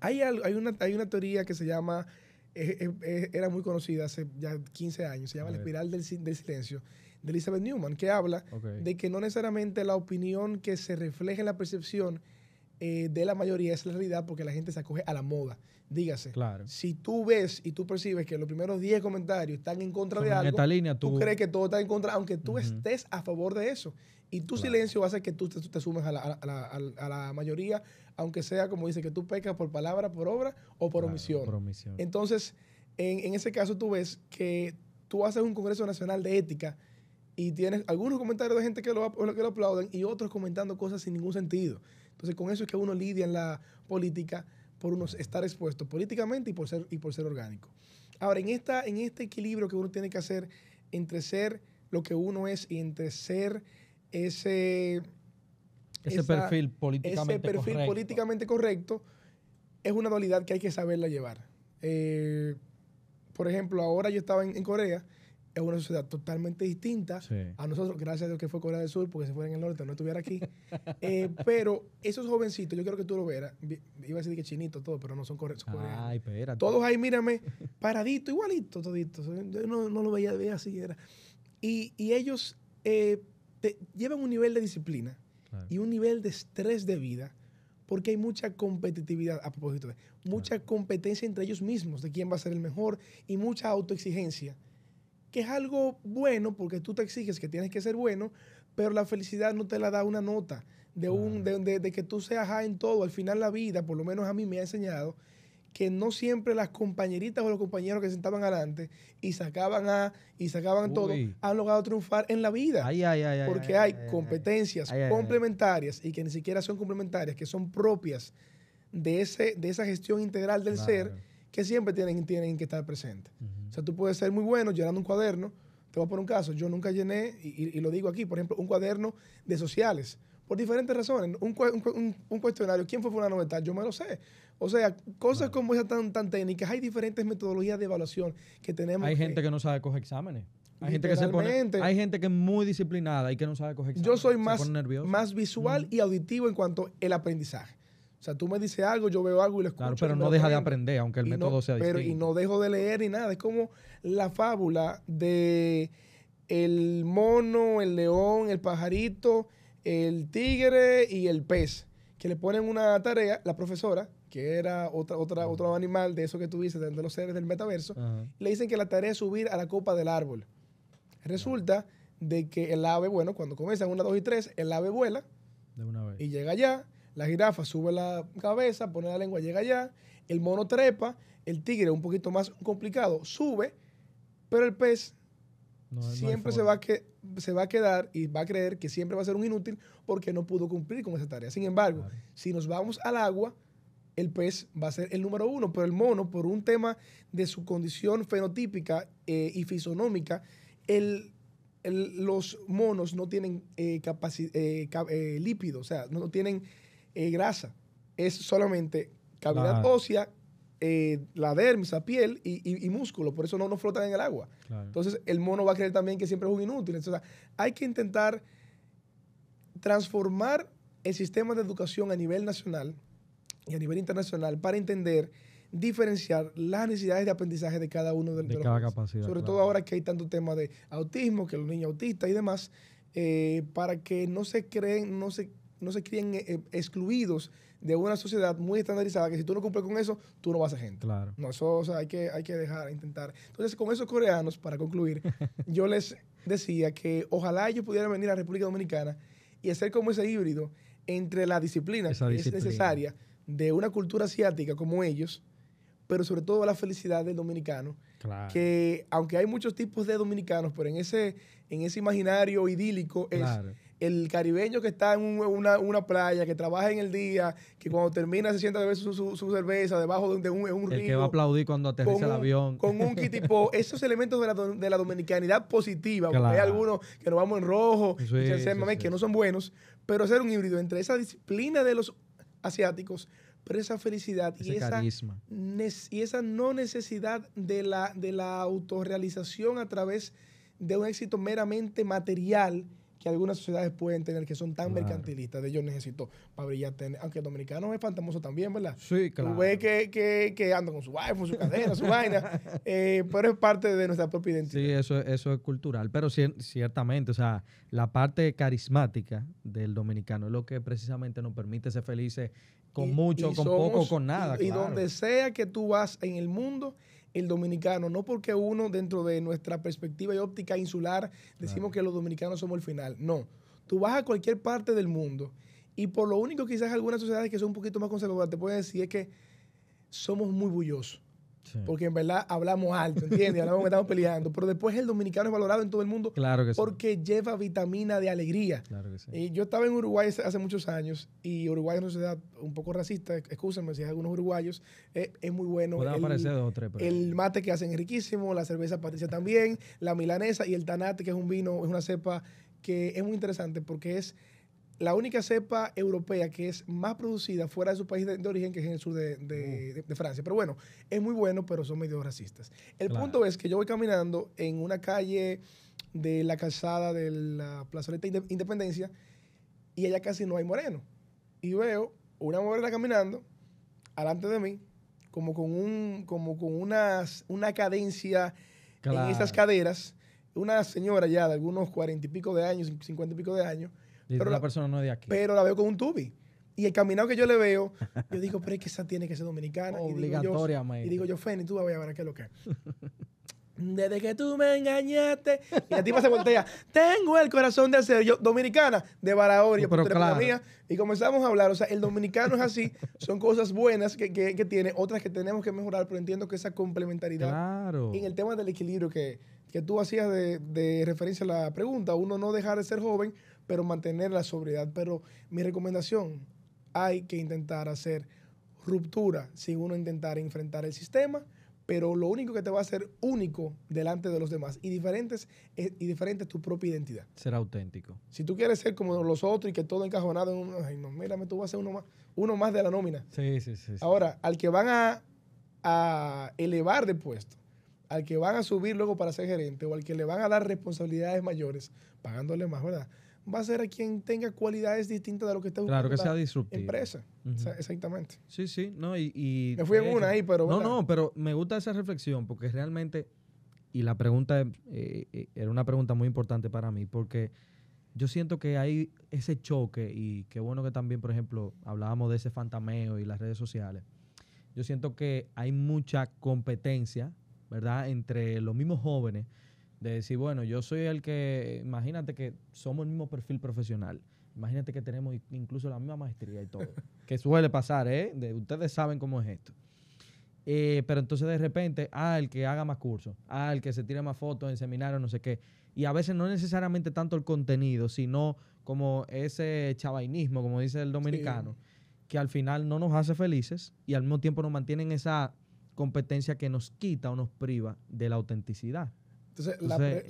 hay, hay, una, teoría que se llama, eh, eh, eh, era muy conocida hace ya 15 años, se llama la espiral del, silencio, de Elizabeth Newman, que habla de que no necesariamente la opinión que se refleja en la percepción eh, de la mayoría es la realidad porque la gente se acoge a la moda. Dígase, claro. si tú ves y tú percibes que los primeros 10 comentarios están en contra de algo, tú... crees que todo está en contra, aunque tú estés a favor de eso. Y tu silencio hace que tú te, sumes a la, a, la, a la, mayoría, aunque sea, como dice, que tú pecas por palabra, por obra o por, omisión. Entonces, en, ese caso tú ves que tú haces un Congreso Nacional de Ética y tienes algunos comentarios de gente que lo, que lo aplauden y otros comentando cosas sin ningún sentido. Entonces, con eso es que uno lidia en la política por uno estar expuesto políticamente y por ser, y por ser orgánico. Ahora, en, esta, en este equilibrio que uno tiene que hacer entre ser lo que uno es y entre ser ese, ese perfil, políticamente, correcto. es una dualidad que hay que saberla llevar. Eh, por ejemplo, ahora yo estaba en Corea es una sociedad totalmente distinta a nosotros, gracias a Dios que fue Corea del Sur, porque se fuera en el norte no estuviera aquí. Eh, pero esos jovencitos, yo quiero que tú lo veas, iba a decir que chinito todo, pero no son correctos. Ay, Todos ahí, mírame, paradito, igualito, todito. Yo no, lo veía, así, era. Y, ellos eh, llevan un nivel de disciplina y un nivel de estrés de vida porque hay mucha competitividad, a propósito de, mucha competencia entre ellos mismos de quién va a ser el mejor y mucha autoexigencia que es algo bueno porque tú te exiges que tienes que ser bueno, pero la felicidad no te la da una nota de, un, de, de, que tú seas A en todo. Al final la vida, por lo menos a mí me ha enseñado que no siempre las compañeritas o los compañeros que sentaban adelante y sacaban a y sacaban todo han logrado triunfar en la vida. porque hay competencias complementarias y que ni siquiera son complementarias, que son propias de, ese, de esa gestión integral del ser que siempre tienen, tienen que estar presentes. O sea, tú puedes ser muy bueno llenando un cuaderno. Te voy a poner un caso. Yo nunca llené, y, lo digo aquí, por ejemplo, un cuaderno de sociales. Por diferentes razones. Un, cuestionario. ¿Quién fue fulano de tal? Yo me lo sé. O sea, cosas como esas tan, tan técnicas. Hay diferentes metodologías de evaluación que tenemos. Hay gente que no sabe coger exámenes. Hay gente que se pone, hay gente que es muy disciplinada y que no sabe coger exámenes. Yo soy más, visual y auditivo en cuanto al aprendizaje. O sea, tú me dices algo, yo veo algo y lo escucho. Claro, pero no deja de aprender, aunque el método sea pero, Y no dejo de leer ni nada. Es como la fábula de el mono, el león, el pajarito, el tigre y el pez. Que le ponen una tarea, la profesora, que era otra, otra, otro animal de eso que tú dices, de, los seres del metaverso, le dicen que la tarea es subir a la copa del árbol. Resulta de que el ave, bueno, cuando comienzan una, dos y tres, el ave vuela y llega allá la jirafa sube la cabeza, pone la lengua, llega allá. El mono trepa. El tigre, un poquito más complicado, sube. Pero el pez siempre se, va a que, se va a quedar y va a creer que siempre va a ser un inútil porque no pudo cumplir con esa tarea. Sin embargo, si nos vamos al agua, el pez va a ser el número uno, pero el mono, por un tema de su condición fenotípica eh, y fisonómica, el, los monos no tienen eh, eh, eh lípido, o sea, no tienen eh, grasa, es solamente cavidad ósea, eh, la dermis, la piel y, y, músculo, por eso no, no flotan en el agua. Entonces el mono va a creer también que siempre es un inútil. Entonces, hay que intentar transformar el sistema de educación a nivel nacional y a nivel internacional para entender diferenciar las necesidades de aprendizaje de cada uno de, los capacidad, Sobre todo ahora que hay tanto tema de autismo, que los niños autistas y demás, eh, para que no se creen, no se no se crían eh, eh, excluidos de una sociedad muy estandarizada que si tú no cumples con eso, tú no vas a gente. Claro. No, eso hay, que, hay que dejar, intentar. Entonces, con esos coreanos, para concluir, yo les decía que ojalá ellos pudieran venir a la República Dominicana y hacer como ese híbrido entre la disciplina, que es necesaria de una cultura asiática como ellos, pero sobre todo la felicidad del dominicano. Que aunque hay muchos tipos de dominicanos, pero en ese, en ese imaginario idílico es el caribeño que está en una, playa, que trabaja en el día, que cuando termina se sienta a beber su, su cerveza debajo de, un, un río. que va a aplaudir cuando aterriza el avión. Con un tipo, esos elementos de la, dominicanidad positiva, hay algunos que nos vamos en rojo, que no son buenos, pero hacer un híbrido entre esa disciplina de los asiáticos, pero esa felicidad y esa, y esa no necesidad de la, de la autorrealización a través de un éxito meramente material que algunas sociedades pueden tener que son tan mercantilistas de ellos necesito para brillar tener, aunque el dominicano es fantasmoso también, ¿verdad? Sí, claro. Tú ves que, anda con su iPhone, su cadena, su vaina, eh, pero es parte de nuestra propia identidad. Sí, eso, eso es cultural, pero ciertamente, o sea, la parte carismática del dominicano es lo que precisamente nos permite ser felices con mucho, con poco, con nada. y donde sea que tú vas en el mundo, el dominicano, no porque uno dentro de nuestra perspectiva y óptica insular decimos que los dominicanos somos el final, no. Tú vas a cualquier parte del mundo y por lo único quizás algunas sociedades que son un poquito más conservadoras te pueden decir es que somos muy bullosos. Porque en verdad hablamos alto, ¿entiendes? hablamos que estamos peleando. Pero después el dominicano es valorado en todo el mundo claro que porque lleva vitamina de alegría. Claro que sí. Y eh, yo estaba en Uruguay hace muchos años y Uruguay es una sociedad un poco racista, excúsenme si hay algunos uruguayos, eh, es, muy bueno. El, aparecer dos el mate que hacen riquísimo, la cerveza patricia también, la milanesa y el tanate, que es un vino, es una cepa que es muy interesante porque es la única cepa europea que es más producida fuera de su país de, origen que es en el sur mm. de, Francia. Pero bueno, es muy bueno, pero son medio racistas. El punto es que yo voy caminando en una calle de la calzada de la plazoleta Independencia y allá casi no hay moreno. Y veo una morena caminando alante de mí, como con, un, como con unas, una cadencia en esas caderas. Una señora ya de algunos cuarenta y pico de años, cincuenta y pico de años pero la persona no es de aquí. Pero la veo con un tubi. Y el caminado que yo le veo, yo digo, pero es que esa tiene que ser dominicana. Obligatoria, Y y digo yo Feni, tú vas a ver qué es lo que es. Desde que tú me engañaste. Y la tipa se voltea. Tengo el corazón de ser Yo, dominicana, de Barahoria, pero Y comenzamos a hablar. O sea, el dominicano es así. Son cosas buenas que, tiene, otras que tenemos que mejorar, pero entiendo que esa complementaridad. Claro. en el tema del equilibrio que, tú hacías de, de referencia a la pregunta, uno no dejar de ser joven, pero mantener la sobriedad. Pero mi recomendación, hay que intentar hacer ruptura si uno intentar enfrentar el sistema, pero lo único que te va a hacer único delante de los demás y diferentes eh, y diferente es tu propia identidad. Ser auténtico. Si tú quieres ser como los otros y que todo encajonado en uno, ay no, mírame, tú vas a ser uno más, uno más de la nómina. Sí, sí, sí. Ahora, al que van a, a elevar de puesto, al que van a subir luego para ser gerente o al que le van a dar responsabilidades mayores, pagándole más, ¿verdad? va a ser a quien tenga cualidades distintas de lo que está buscando. Claro, que la Empresa. exactamente. Sí, sí. No, y, me fui en una ahí, pero. No, no, pero me gusta esa reflexión porque realmente. Y la pregunta eh, eh, era una pregunta muy importante para mí porque yo siento que hay ese choque y qué bueno que también, por ejemplo, hablábamos de ese fantameo y las redes sociales. Yo siento que hay mucha competencia, ¿verdad?, entre los mismos jóvenes de decir, bueno, yo soy el que, imagínate que somos el mismo perfil profesional, imagínate que tenemos incluso la misma maestría y todo, que suele pasar, ¿eh? De, ustedes saben cómo es esto. Eh, pero entonces de repente, ah, el que haga más cursos, ah, el que se tire más fotos en seminarios, no sé qué. Y a veces no necesariamente tanto el contenido, sino como ese chavainismo, como dice el dominicano, que al final no nos hace felices y al mismo tiempo nos mantienen esa competencia que nos quita o nos priva de la autenticidad. Entonces,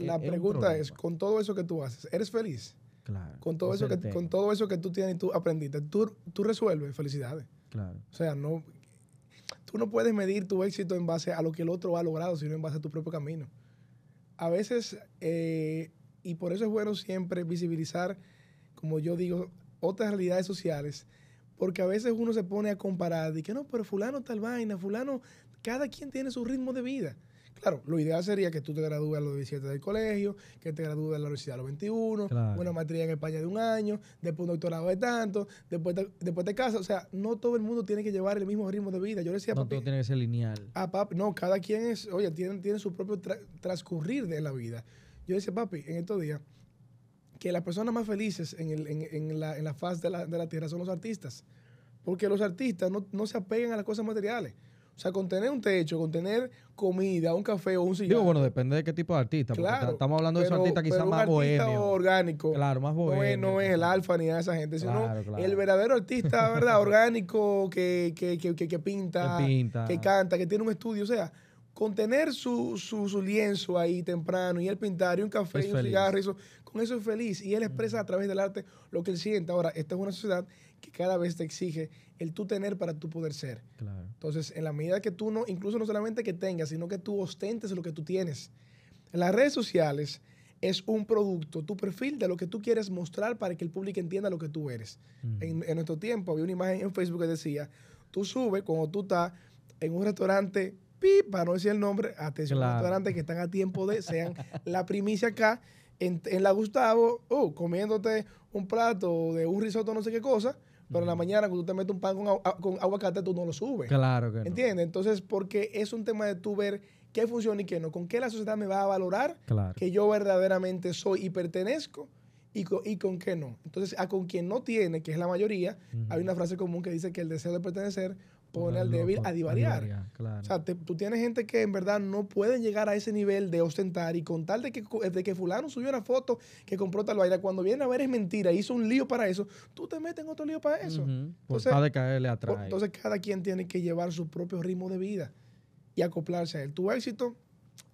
la, e, pregunta es, con todo eso que tú haces, ¿eres feliz? Claro. Con todo, eso que, con todo eso que tú tienes y tú aprendiste, tú, resuelves, felicidades. Claro. O sea, no, tú no puedes medir tu éxito en base a lo que el otro ha logrado, sino en base a tu propio camino. A veces, eh, y por eso es bueno siempre visibilizar, como yo digo, otras realidades sociales, porque a veces uno se pone a comparar, y que no, pero fulano tal vaina, fulano, cada quien tiene su ritmo de vida. Claro, lo ideal sería que tú te gradúes a los 17 del colegio, que te gradúes a la universidad a los 21, una maestría en España de un año, después un doctorado de tanto, después te, después casas. O sea, no todo el mundo tiene que llevar el mismo ritmo de vida. Yo decía, no papi, todo tiene que ser lineal. Ah, papi, no, cada quien es, oye, tiene, tiene su propio transcurrir de la vida. Yo decía, papi, en estos días, que las personas más felices en, el, en, la, en la, faz de la, tierra son los artistas. Porque los artistas no, no se apegan a las cosas materiales. O sea, con un techo, contener comida, un café o un cigarro bueno, depende de qué tipo de artista. estamos hablando de esos artista quizás más artista orgánico. Claro, más bohemio. No es, el alfa ni a esa gente, sino el verdadero artista, ¿verdad? orgánico, que, pinta, que canta, que tiene un estudio. O sea, contener su, lienzo ahí temprano y el pintar y un café y un cigarro y eso, con eso es feliz y él expresa a través del arte lo que él siente. Ahora, esta es una sociedad que cada vez te exige el tú tener para tú poder ser. Entonces, en la medida que tú no, incluso no solamente que tengas, sino que tú ostentes lo que tú tienes. las redes sociales es un producto, tu perfil de lo que tú quieres mostrar para que el público entienda lo que tú eres. Mm. En, nuestro tiempo había una imagen en Facebook que decía, tú subes cuando tú estás en un restaurante, pipa para no decir el nombre, atención, claro. restaurantes que están a tiempo de, sean la primicia acá, en, la Gustavo, uh, comiéndote un plato de un risotto, no sé qué cosa, pero en la mañana cuando tú te metes un pan con, ah, aguacate, tú no lo subes. Claro que ¿Entiendes? Entonces, porque es un tema de tú ver qué funciona y qué no, con qué la sociedad me va a valorar que yo verdaderamente soy y pertenezco y con, y con qué no. Entonces, a con quien no tiene, que es la mayoría, hay una frase común que dice que el deseo de pertenecer poner al débil a divariar. O sea, tú tienes gente que en verdad no pueden llegar a ese nivel de ostentar y con tal de que, de que fulano subió una foto que compró tal vaina, cuando viene a ver es mentira, hizo un lío para eso, tú te metes en otro lío para eso. entonces, cada quien tiene que llevar su propio ritmo de vida y acoplarse a él. Tu éxito,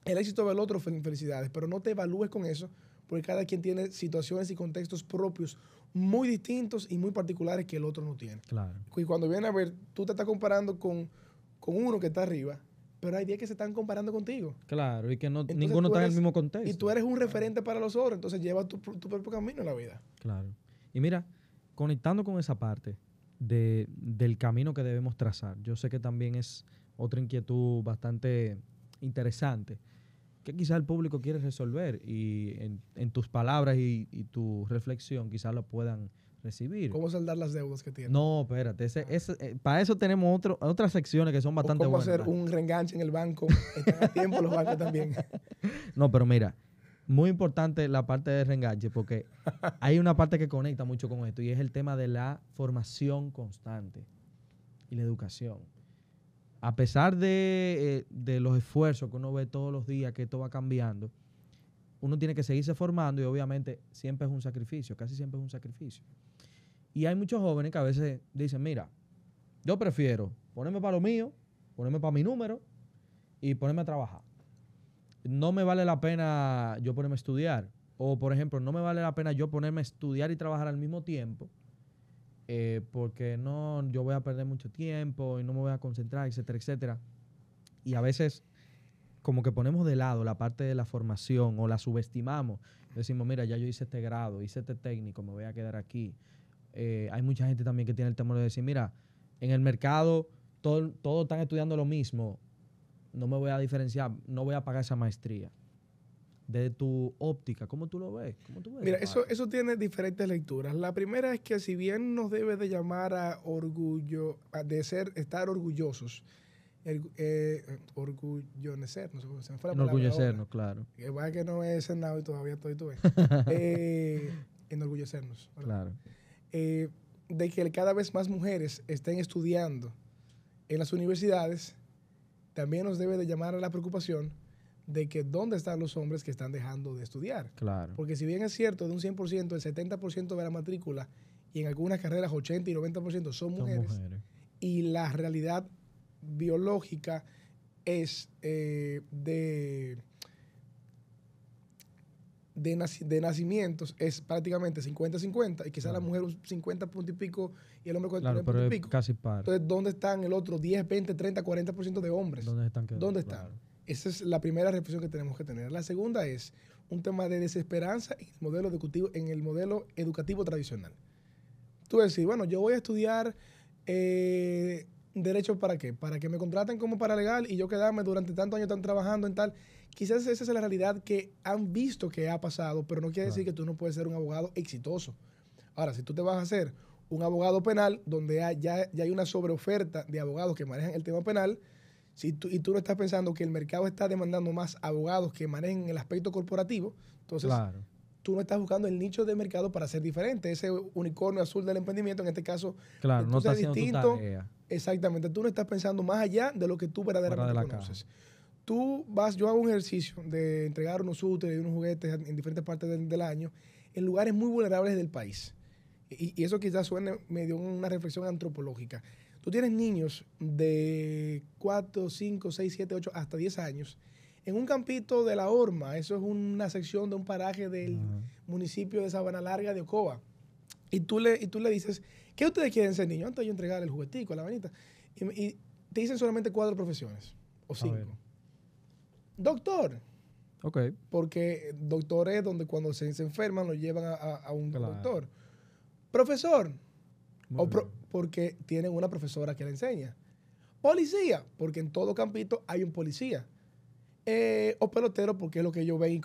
el éxito del otro, felicidades, pero no te evalúes con eso porque cada quien tiene situaciones y contextos propios muy distintos y muy particulares que el otro no tiene. Claro. Y cuando viene a ver, tú te estás comparando con, uno que está arriba, pero hay 10 que se están comparando contigo. Claro, y que no, ninguno está en el mismo contexto. Y tú eres un referente para los otros. Entonces llevas tu, propio camino en la vida. Claro. Y mira, conectando con esa parte del camino que debemos trazar, yo sé que también es otra inquietud bastante interesante que quizás el público quiere resolver y en, tus palabras y, tu reflexión quizás lo puedan recibir. ¿Cómo saldar las deudas que tienen? No, espérate, ah. eh, para eso tenemos otro, otras secciones que son bastante buenas. Cómo hacer un reenganche en el banco, los bancos también. No, pero mira, muy importante la parte de reenganche porque hay una parte que conecta mucho con esto y es el tema de la formación constante y la educación a pesar eh, de, los esfuerzos que uno ve todos los días, que esto va cambiando, uno tiene que seguirse formando y obviamente siempre es un sacrificio, casi siempre es un sacrificio. Y hay muchos jóvenes que a veces dicen, mira, yo prefiero ponerme para lo mío, ponerme para mi número y ponerme a trabajar. No me vale la pena yo ponerme a estudiar. O, por ejemplo, no me vale la pena yo ponerme a estudiar y trabajar al mismo tiempo eh, porque no, yo voy a perder mucho tiempo y no me voy a concentrar, etcétera, etcétera. Y a veces como que ponemos de lado la parte de la formación o la subestimamos. Decimos, mira, ya yo hice este grado, hice este técnico, me voy a quedar aquí. Eh, hay mucha gente también que tiene el temor de decir, mira, en el mercado todos están estudiando lo mismo, no me voy a diferenciar, no voy a pagar esa maestría de tu óptica. ¿Cómo tú lo ves? Mira, eso, eso tiene diferentes lecturas. La primera es que si bien nos debe de llamar a orgullo, de ser, estar orgullosos, el, eh, no sé cómo se me la palabra. claro. Que vaya que no es cenado y todavía estoy tú. eh, enorgullecernos. ¿verdad? Claro. Eh, de que cada vez más mujeres estén estudiando en las universidades, también nos debe de llamar a la preocupación de que dónde están los hombres que están dejando de estudiar. Claro. Porque si bien es cierto, de un 100%, el 70% de la matrícula y en algunas carreras 80 y 90% son mujeres, son mujeres. Y la realidad biológica es eh, de, de, nacimientos, es prácticamente 50-50 y quizás la mujer un 50 punto y pico y el hombre 40 punto y pico. Casi par. Entonces, ¿dónde están el otro 10, 20, 30, 40% de hombres? ¿Dónde están? Esa es la primera reflexión que tenemos que tener. La segunda es un tema de desesperanza en el modelo educativo, en el modelo educativo tradicional. Tú decís, bueno, yo voy a estudiar eh, derecho para qué? Para que me contraten como paralegal y yo quedarme durante tantos años tan trabajando en tal. Quizás esa es la realidad que han visto que ha pasado, pero no quiere decir que tú no puedes ser un abogado exitoso. Ahora, si tú te vas a hacer un abogado penal, donde ya, ya hay una sobreoferta de abogados que manejan el tema penal, si tú, y tú no estás pensando que el mercado está demandando más abogados que manejen el aspecto corporativo, entonces tú no estás buscando el nicho de mercado para ser diferente. Ese unicornio azul del emprendimiento, en este caso, claro, no estás distinto. Exactamente, tú no estás pensando más allá de lo que tú verdaderamente conoces. Tú vas, yo hago un ejercicio de entregar unos útiles y unos juguetes en diferentes partes del, año en lugares muy vulnerables del país. Y, y, eso quizás suene medio una reflexión antropológica. Tú tienes niños de 4, 5, 6, 7, 8, hasta 10 años en un campito de la horma, Eso es una sección de un paraje del municipio de Sabana Larga de Ocoa. Y tú le, y tú le dices, ¿qué ustedes quieren ser niños? Antes yo entregar el juguetico, la manita, Y, te dicen solamente cuatro profesiones o cinco. Doctor. Ok. Porque doctor es donde cuando se, enferman lo llevan a, un doctor. Profesor. o porque tienen una profesora que le enseña. Policía, porque en todo campito hay un policía. Eh, o pelotero, porque es lo que ellos ven y,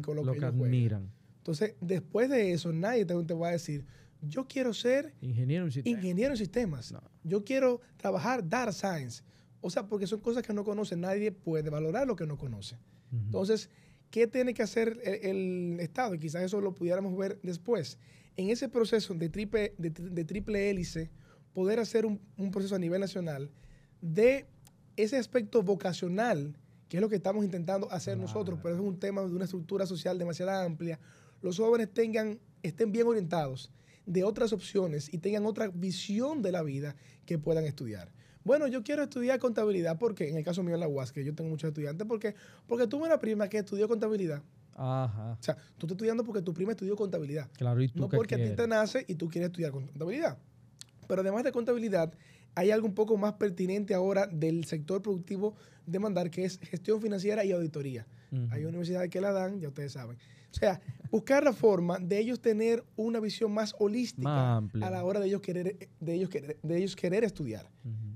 con, lo, que, admiran. Entonces, después de eso, nadie te, va a decir, yo quiero ser ingeniero en sistemas. Ingeniero sistemas. Yo quiero trabajar dar science. O sea, porque son cosas que no conoce. Nadie puede valorar lo que no conoce. Entonces, ¿qué tiene que hacer el, el Estado? quizás eso lo pudiéramos ver después en ese proceso de triple, de, triple hélice, poder hacer un, proceso a nivel nacional de ese aspecto vocacional, que es lo que estamos intentando hacer nosotros, pero es un tema de una estructura social demasiado amplia, los jóvenes tengan, estén bien orientados de otras opciones y tengan otra visión de la vida que puedan estudiar. Bueno, yo quiero estudiar contabilidad porque, en el caso mío en la UAS, que yo tengo muchos estudiantes, porque, porque tuve una prima que estudió contabilidad Ajá. O sea, tú estás estudiando porque tu prima estudió contabilidad. Claro, y tú No porque a ti te nace y tú quieres estudiar contabilidad. Pero además de contabilidad, hay algo un poco más pertinente ahora del sector productivo de demandar, que es gestión financiera y auditoría. Hay universidades que la dan, ya ustedes saben. O sea, buscar la forma de ellos tener una visión más holística a la hora de ellos querer, de ellos querer, de ellos querer estudiar.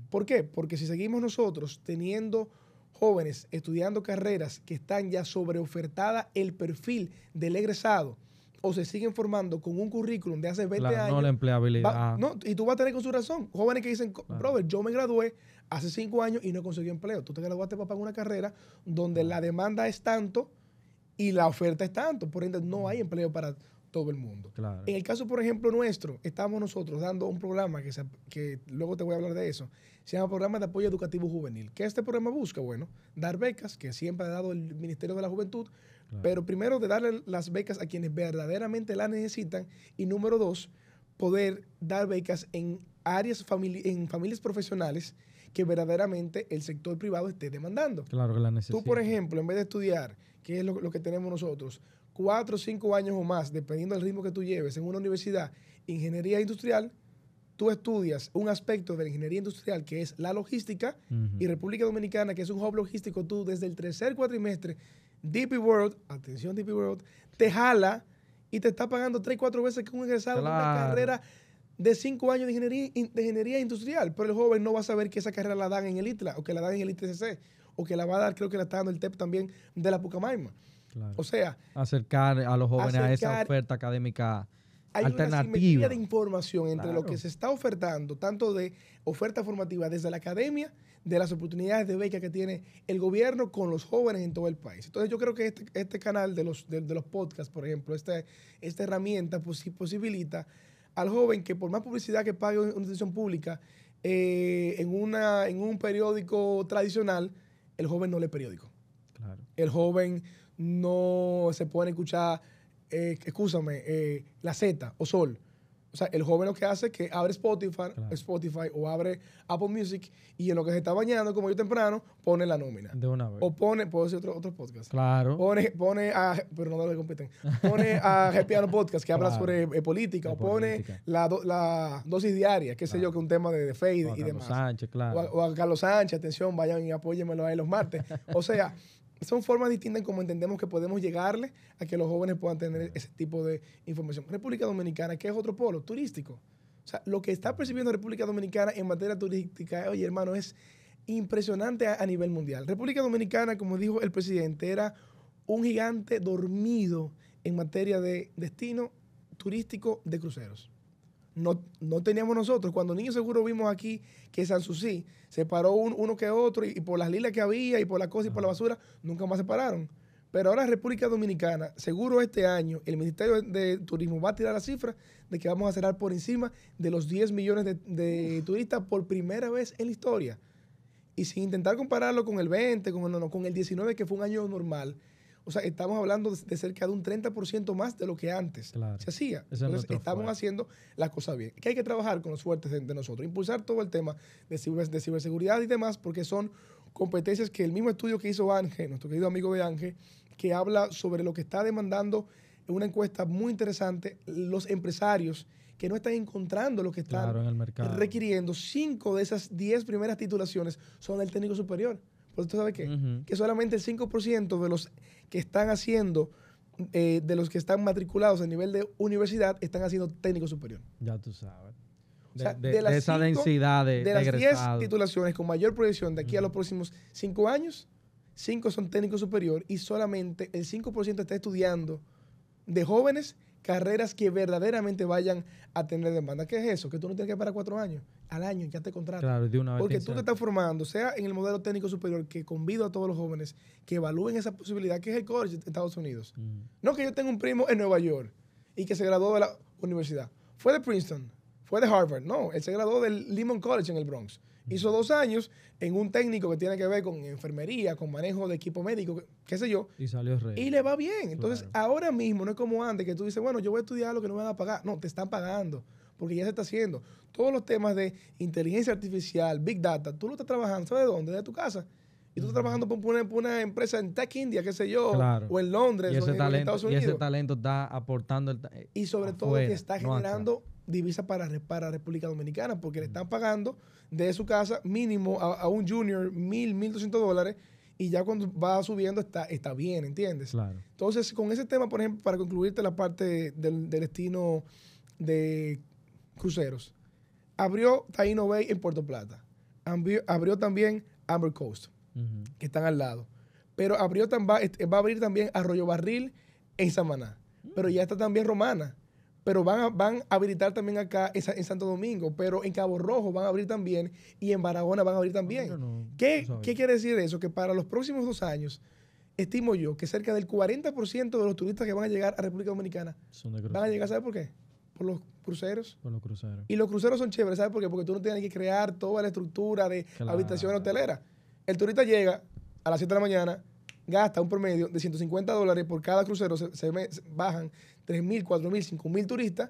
¿Por qué? Porque si seguimos nosotros teniendo jóvenes estudiando carreras que están ya ofertada el perfil del egresado o se siguen formando con un currículum de hace 20 años. No la empleabilidad. no, y tú vas a tener con su razón. Jóvenes que dicen, claro. yo me gradué hace cinco años y no conseguí empleo. Tú te graduaste, papá, en una carrera donde la demanda es tanto y la oferta es tanto. Por ende, no hay empleo para todo el mundo. En el caso, por ejemplo, nuestro, estamos nosotros dando un programa que, que luego te voy a hablar de eso, se llama Programa de Apoyo Educativo Juvenil. ¿Qué este programa busca? Bueno, dar becas, que siempre ha dado el Ministerio de la Juventud, pero primero de darle las becas a quienes verdaderamente las necesitan y número dos, poder dar becas en áreas en familias profesionales que verdaderamente el sector privado esté demandando. Claro que la necesita. Tú, por ejemplo, en vez de estudiar, qué es lo que tenemos nosotros, cuatro o cinco años o más, dependiendo del ritmo que tú lleves en una universidad, ingeniería industrial, tú estudias un aspecto de la ingeniería industrial que es la logística y República Dominicana, que es un hub logístico, tú desde el tercer cuatrimestre, DP World, atención DP World, te jala y te está pagando tres, cuatro veces que un egresado de una carrera de cinco años de ingeniería, de ingeniería industrial, pero el joven no va a saber que esa carrera la dan en el ITLA o que la dan en el ITCC o que la va a dar, creo que la está dando el TEP también de la Pucamaima. O sea, acercar a los jóvenes a esa oferta académica hay alternativa. de información entre lo que se está ofertando, tanto de oferta formativa desde la academia, de las oportunidades de beca que tiene el gobierno con los jóvenes en todo el país. Entonces yo creo que este, este canal de los, de, los podcasts, por ejemplo, esta, esta herramienta posibilita al joven que por más publicidad que pague una institución pública, eh, en, una, en un periódico tradicional, el joven no lee periódico. El joven no se pueden escuchar, eh, eh, la Z o Sol. O sea, el joven lo que hace es que abre Spotify, Spotify o abre Apple Music y en lo que se está bañando, como yo temprano, pone la nómina. De una vez. O pone, puedo decir otro, otro podcast. Claro. Pone, pone a, pero no lo compiten, Pone a Gepiano Podcast que habla sobre eh, política. o pone la, dosis diaria, qué sé yo, que un tema de, de fe y, o Carlos Sánchez, claro. O a, Carlos Sánchez, atención, vayan y apóyenmelo ahí los martes. O sea, son formas distintas como entendemos que podemos llegarle a que los jóvenes puedan tener ese tipo de información. República Dominicana, ¿qué es otro polo turístico. O sea, lo que está percibiendo República Dominicana en materia turística, oye hermano, es impresionante a nivel mundial. República Dominicana, como dijo el presidente, era un gigante dormido en materia de destino turístico de cruceros no, teníamos nosotros. Cuando niños seguro vimos aquí que Sanssouci se paró uno que otro y, por las lilas que había y por las cosas y por la basura, nunca más se pararon. Pero ahora República Dominicana, seguro este año, el Ministerio de Turismo va a tirar la cifra de que vamos a cerrar por encima de los 10 millones de, turistas por primera vez en la historia. Y sin intentar compararlo con el 20, con el, con el 19, que fue un año normal, o sea, estamos hablando de, cerca de un 30% más de lo que antes se hacía. Entonces, estamos haciendo las cosas bien. Que hay que trabajar con los fuertes de, nosotros, impulsar todo el tema de, ciberseguridad y demás, porque son competencias que el mismo estudio que hizo Ángel, nuestro querido amigo de Ángel, que habla sobre lo que está demandando en una encuesta muy interesante, los empresarios que no están encontrando lo que están requiriendo. Cinco de esas diez primeras titulaciones son el técnico superior. Porque tú sabes qué? que solamente el 5% de los que están haciendo, eh, de los que están matriculados a nivel de universidad, están haciendo técnico superior. Ya tú sabes. De, de, de esa las 10 titulaciones con mayor proyección de aquí a los próximos 5 años, 5 son técnico superior y solamente el 5% está estudiando de jóvenes carreras que verdaderamente vayan a tener demanda. ¿Qué es eso? Que tú no tienes que esperar cuatro años. Al año ya te contratan. Porque tú te estás formando, sea en el modelo técnico superior, que convido a todos los jóvenes que evalúen esa posibilidad, que es el college de Estados Unidos. Mm. No que yo tenga un primo en Nueva York y que se graduó de la universidad. Fue de Princeton, fue de Harvard. No, él se graduó del Lehman College en el Bronx. Hizo dos años en un técnico que tiene que ver con enfermería, con manejo de equipo médico, qué sé yo. Y salió rey. Y le va bien. Entonces, ahora mismo no es como antes que tú dices, bueno, yo voy a estudiar lo que no me van a pagar. No, te están pagando porque ya se está haciendo. Todos los temas de inteligencia artificial, big data, tú lo estás trabajando, ¿sabes dónde? De tu casa. Y tú estás trabajando por una, empresa en Tech India, qué sé yo, o en Londres, o en talento, Estados Unidos. Y ese talento está aportando. Eh, y sobre todo que está generando divisa para, República Dominicana, porque le están pagando de su casa mínimo a, un junior mil, mil doscientos dólares, y ya cuando va subiendo está, está bien, ¿entiendes? Entonces, con ese tema, por ejemplo, para concluirte la parte del, destino de cruceros, abrió Taino Bay en Puerto Plata, abrió, también Amber Coast, que están al lado, pero abrió va, va a abrir también Arroyo Barril en Samaná, pero mm. ya está también Romana pero van a, van a habilitar también acá en, Santo Domingo, pero en Cabo Rojo van a abrir también y en Barahona van a abrir también. ¿Qué, quiere decir eso? Que para los próximos dos años, estimo yo que cerca del 40% de los turistas que van a llegar a República Dominicana van a llegar, ¿sabe por qué? Por los cruceros. Por los cruceros. Y los cruceros son chéveres, ¿sabes por qué? Porque tú no tienes que crear toda la estructura de habitación hotelera. El turista llega a las 7 de la mañana, gasta un promedio de 150 dólares por cada crucero, se, bajan 3.000, 4.000, 5.000 turistas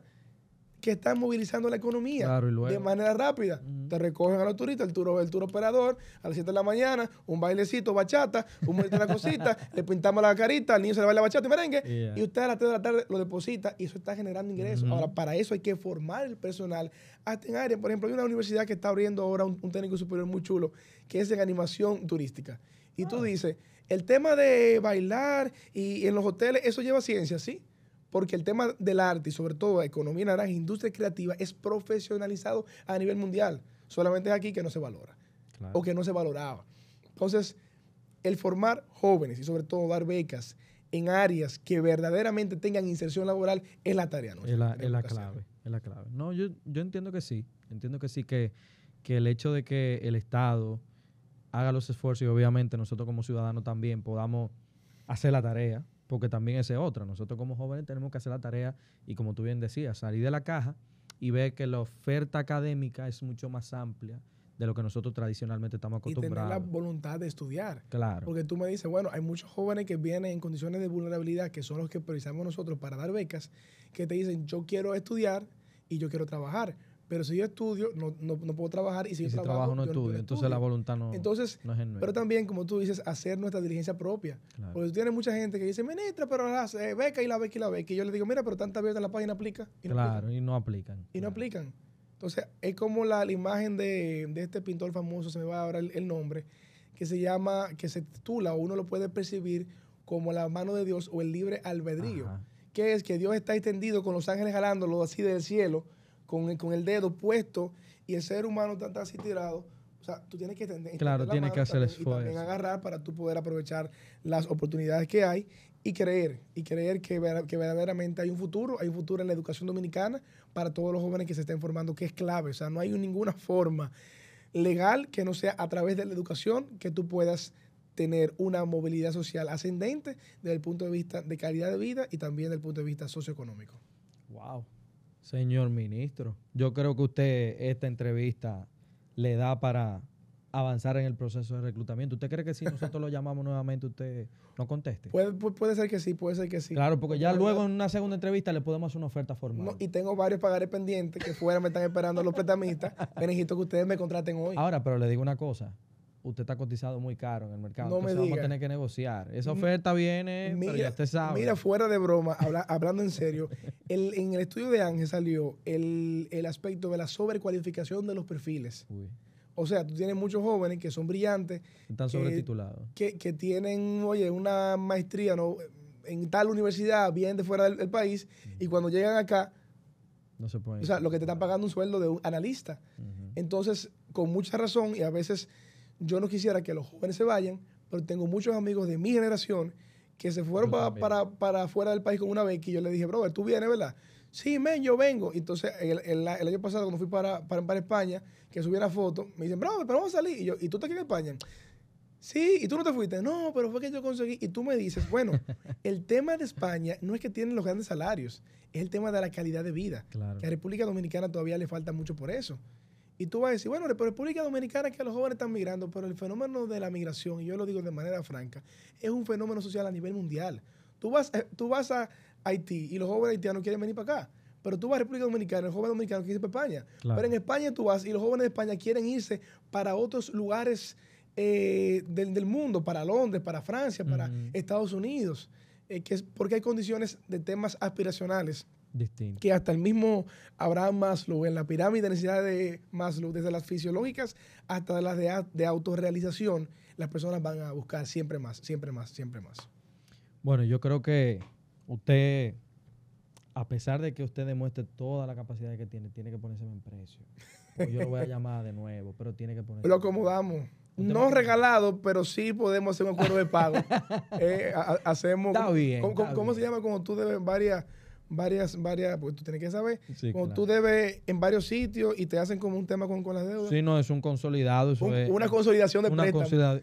que están movilizando la economía de manera rápida. Te recogen a los turistas, el tour, operador, a las 7 de la mañana, un bailecito, bachata, un de la cosita, le pintamos la carita, al niño se le baila bachata y merengue, y usted a las 3 de la tarde lo deposita y eso está generando ingresos. Ahora, para eso hay que formar el personal. Hasta en área. por ejemplo, hay una universidad que está abriendo ahora un, técnico superior muy chulo, que es en animación turística. Y tú ah. dices, el tema de bailar y, en los hoteles, eso lleva ciencia, ¿sí? Porque el tema del arte y sobre todo la economía naranja, industria creativa, es profesionalizado a nivel mundial. Solamente es aquí que no se valora o que no se valoraba. Entonces, el formar jóvenes y sobre todo dar becas en áreas que verdaderamente tengan inserción laboral es la tarea nuestra. Es la, clave, la clave. No, yo, entiendo que sí, entiendo que sí, que el hecho de que el Estado haga los esfuerzos y obviamente nosotros como ciudadanos también podamos hacer la tarea, porque también es otra. Nosotros como jóvenes tenemos que hacer la tarea y como tú bien decías, salir de la caja y ver que la oferta académica es mucho más amplia de lo que nosotros tradicionalmente estamos acostumbrados. Y tener la voluntad de estudiar. Claro. Porque tú me dices, bueno, hay muchos jóvenes que vienen en condiciones de vulnerabilidad, que son los que precisamos nosotros para dar becas, que te dicen, yo quiero estudiar y yo quiero trabajar pero si yo estudio, no, no, no puedo trabajar. Y si, yo trabajo, no, estudio, entonces la voluntad no, entonces, no es Pero también, como tú dices, hacer nuestra diligencia propia. Porque tú tienes mucha gente que dice, ministra, pero la eh, beca y la beca y la beca. Y yo le digo, mira, pero tanta abierta la página aplica. claro, y no aplican. Y no aplican. Entonces, es como la, imagen de, este pintor famoso, se me va ahora el, el nombre, que se llama, que se titula, o uno lo puede percibir como la mano de Dios o el libre albedrío. Que es que Dios está extendido con los ángeles jalándolo así del cielo con, con el dedo puesto y el ser humano tan así tirado. O sea, tú tienes que tener Claro, tienes que hacer esfuerzo. Y agarrar para tú poder aprovechar las oportunidades que hay y creer, y creer que, que, verdaderamente hay un futuro, hay un futuro en la educación dominicana para todos los jóvenes que se estén formando, que es clave. O sea, no hay ninguna forma legal que no sea a través de la educación que tú puedas tener una movilidad social ascendente desde el punto de vista de calidad de vida y también desde el punto de vista socioeconómico. Wow. Señor ministro, yo creo que usted esta entrevista le da para avanzar en el proceso de reclutamiento. ¿Usted cree que si nosotros lo llamamos nuevamente usted no conteste? Puede, ser que sí, puede ser que sí. Claro, porque ya luego en una segunda entrevista le podemos hacer una oferta formal. No, y tengo varios pagares pendientes que fuera me están esperando los prestamistas. necesito que ustedes me contraten hoy. Ahora, pero le digo una cosa usted está cotizado muy caro en el mercado. No Entonces vamos a tener que negociar. Esa oferta viene, mira, pero ya usted sabe. Mira, fuera de broma, hablando en serio, en el estudio de Ángel salió el, aspecto de la sobrecualificación de los perfiles. O sea, tú tienes muchos jóvenes que son brillantes. Están sobretitulados. Que, que tienen, oye, una maestría en tal universidad, vienen de fuera del, país, y cuando llegan acá... No se pueden. O sea, lo que te están pagando un sueldo de un analista. Entonces, con mucha razón, y a veces yo no quisiera que los jóvenes se vayan, pero tengo muchos amigos de mi generación que se fueron para, para, fuera del país con una beca y yo le dije, brother, tú vienes, ¿verdad? Sí, men, yo vengo. Entonces, el, año pasado, cuando fui para, para, España, que subiera foto, me dicen, brother, pero vamos a salir. Y yo, ¿y tú estás aquí en España? Sí, y tú no te fuiste. No, pero fue que yo conseguí. Y tú me dices, bueno, el tema de España no es que tienen los grandes salarios, es el tema de la calidad de vida. La Que a República Dominicana todavía le falta mucho por eso. Y tú vas a decir, bueno, la República Dominicana es que los jóvenes están migrando, pero el fenómeno de la migración, y yo lo digo de manera franca, es un fenómeno social a nivel mundial. Tú vas, eh, tú vas a Haití y los jóvenes haitianos quieren venir para acá, pero tú vas a República Dominicana, y los jóvenes dominicanos quieren ir para España. Pero en España tú vas y los jóvenes de España quieren irse para otros lugares eh, del, mundo, para Londres, para Francia, para Estados Unidos, eh, que es porque hay condiciones de temas aspiracionales que hasta el mismo Abraham Maslow, en la pirámide de necesidades de Maslow, desde las fisiológicas hasta las de, de autorrealización, las personas van a buscar siempre más, siempre más, siempre más. Bueno, yo creo que usted, a pesar de que usted demuestre toda la capacidad que tiene, tiene que ponerse en precio. Pues yo lo voy a llamar de nuevo, pero tiene que ponerse. Lo acomodamos. No regalado, pero sí podemos hacer un acuerdo de pago. Eh, hacemos. Está bien. ¿Cómo, se llama Como tú debes varias varias, varias, porque tú tienes que saber, como tú debes en varios sitios y te hacen como un tema con, con las deudas. Sí, no, es un consolidado. una consolidación de una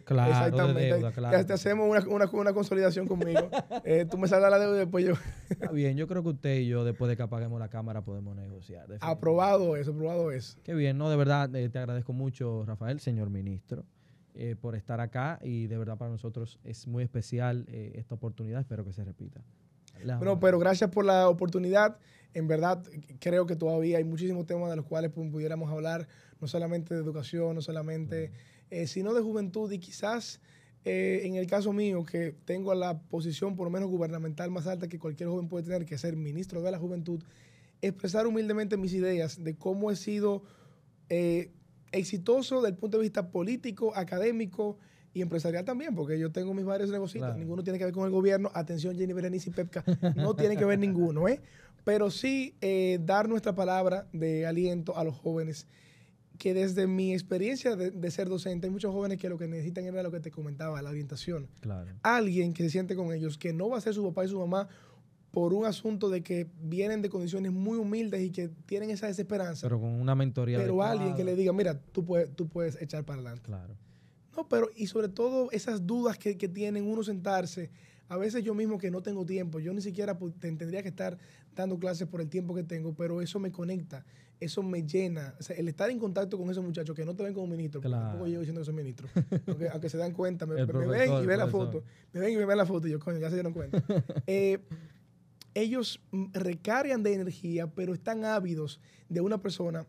claro, Exactamente. Te hacemos una, consolidación conmigo. Eh, tú me saldas la deuda y después yo. bien, yo creo que usted y yo, después de que apaguemos la cámara, podemos negociar. Aprobado eso, aprobado eso. Qué bien, no, de verdad, eh, te agradezco mucho, Rafael, señor ministro. Eh, por estar acá y de verdad para nosotros es muy especial esta oportunidad, espero que se repita bueno, pero gracias por la oportunidad. En verdad, creo que todavía hay muchísimos temas de los cuales pudiéramos hablar, no solamente de educación, no solamente, eh, sino de juventud y quizás eh, en el caso mío, que tengo la posición por lo menos gubernamental más alta que cualquier joven puede tener, que ser ministro de la juventud, expresar humildemente mis ideas de cómo he sido eh, exitoso desde el punto de vista político, académico y empresarial también, porque yo tengo mis varios negocios, ninguno tiene que ver con el gobierno. Atención, Jenny Berenice y Pepka, no tiene que ver ninguno, ¿eh? Pero sí eh, dar nuestra palabra de aliento a los jóvenes, que desde mi experiencia de, ser docente, hay muchos jóvenes que lo que necesitan era lo que te comentaba, la orientación. Alguien que se siente con ellos, que no va a ser su papá y su mamá por un asunto de que vienen de condiciones muy humildes y que tienen esa desesperanza. Pero con una mentoría. Pero alguien que le diga, mira, tú puedes, tú puedes echar para adelante. Claro. No, pero y sobre todo esas dudas que, que tienen uno sentarse. A veces yo mismo que no tengo tiempo, yo ni siquiera tendría que estar dando clases por el tiempo que tengo, pero eso me conecta, eso me llena. O sea, el estar en contacto con esos muchachos que no te ven como ministro, tampoco llego diciendo que soy ministro, aunque, se dan cuenta, me, ven y ven la foto, me ven y me ven la foto, y yo, coño, ya se dieron cuenta. Eh, ellos recargan de energía, pero están ávidos de una persona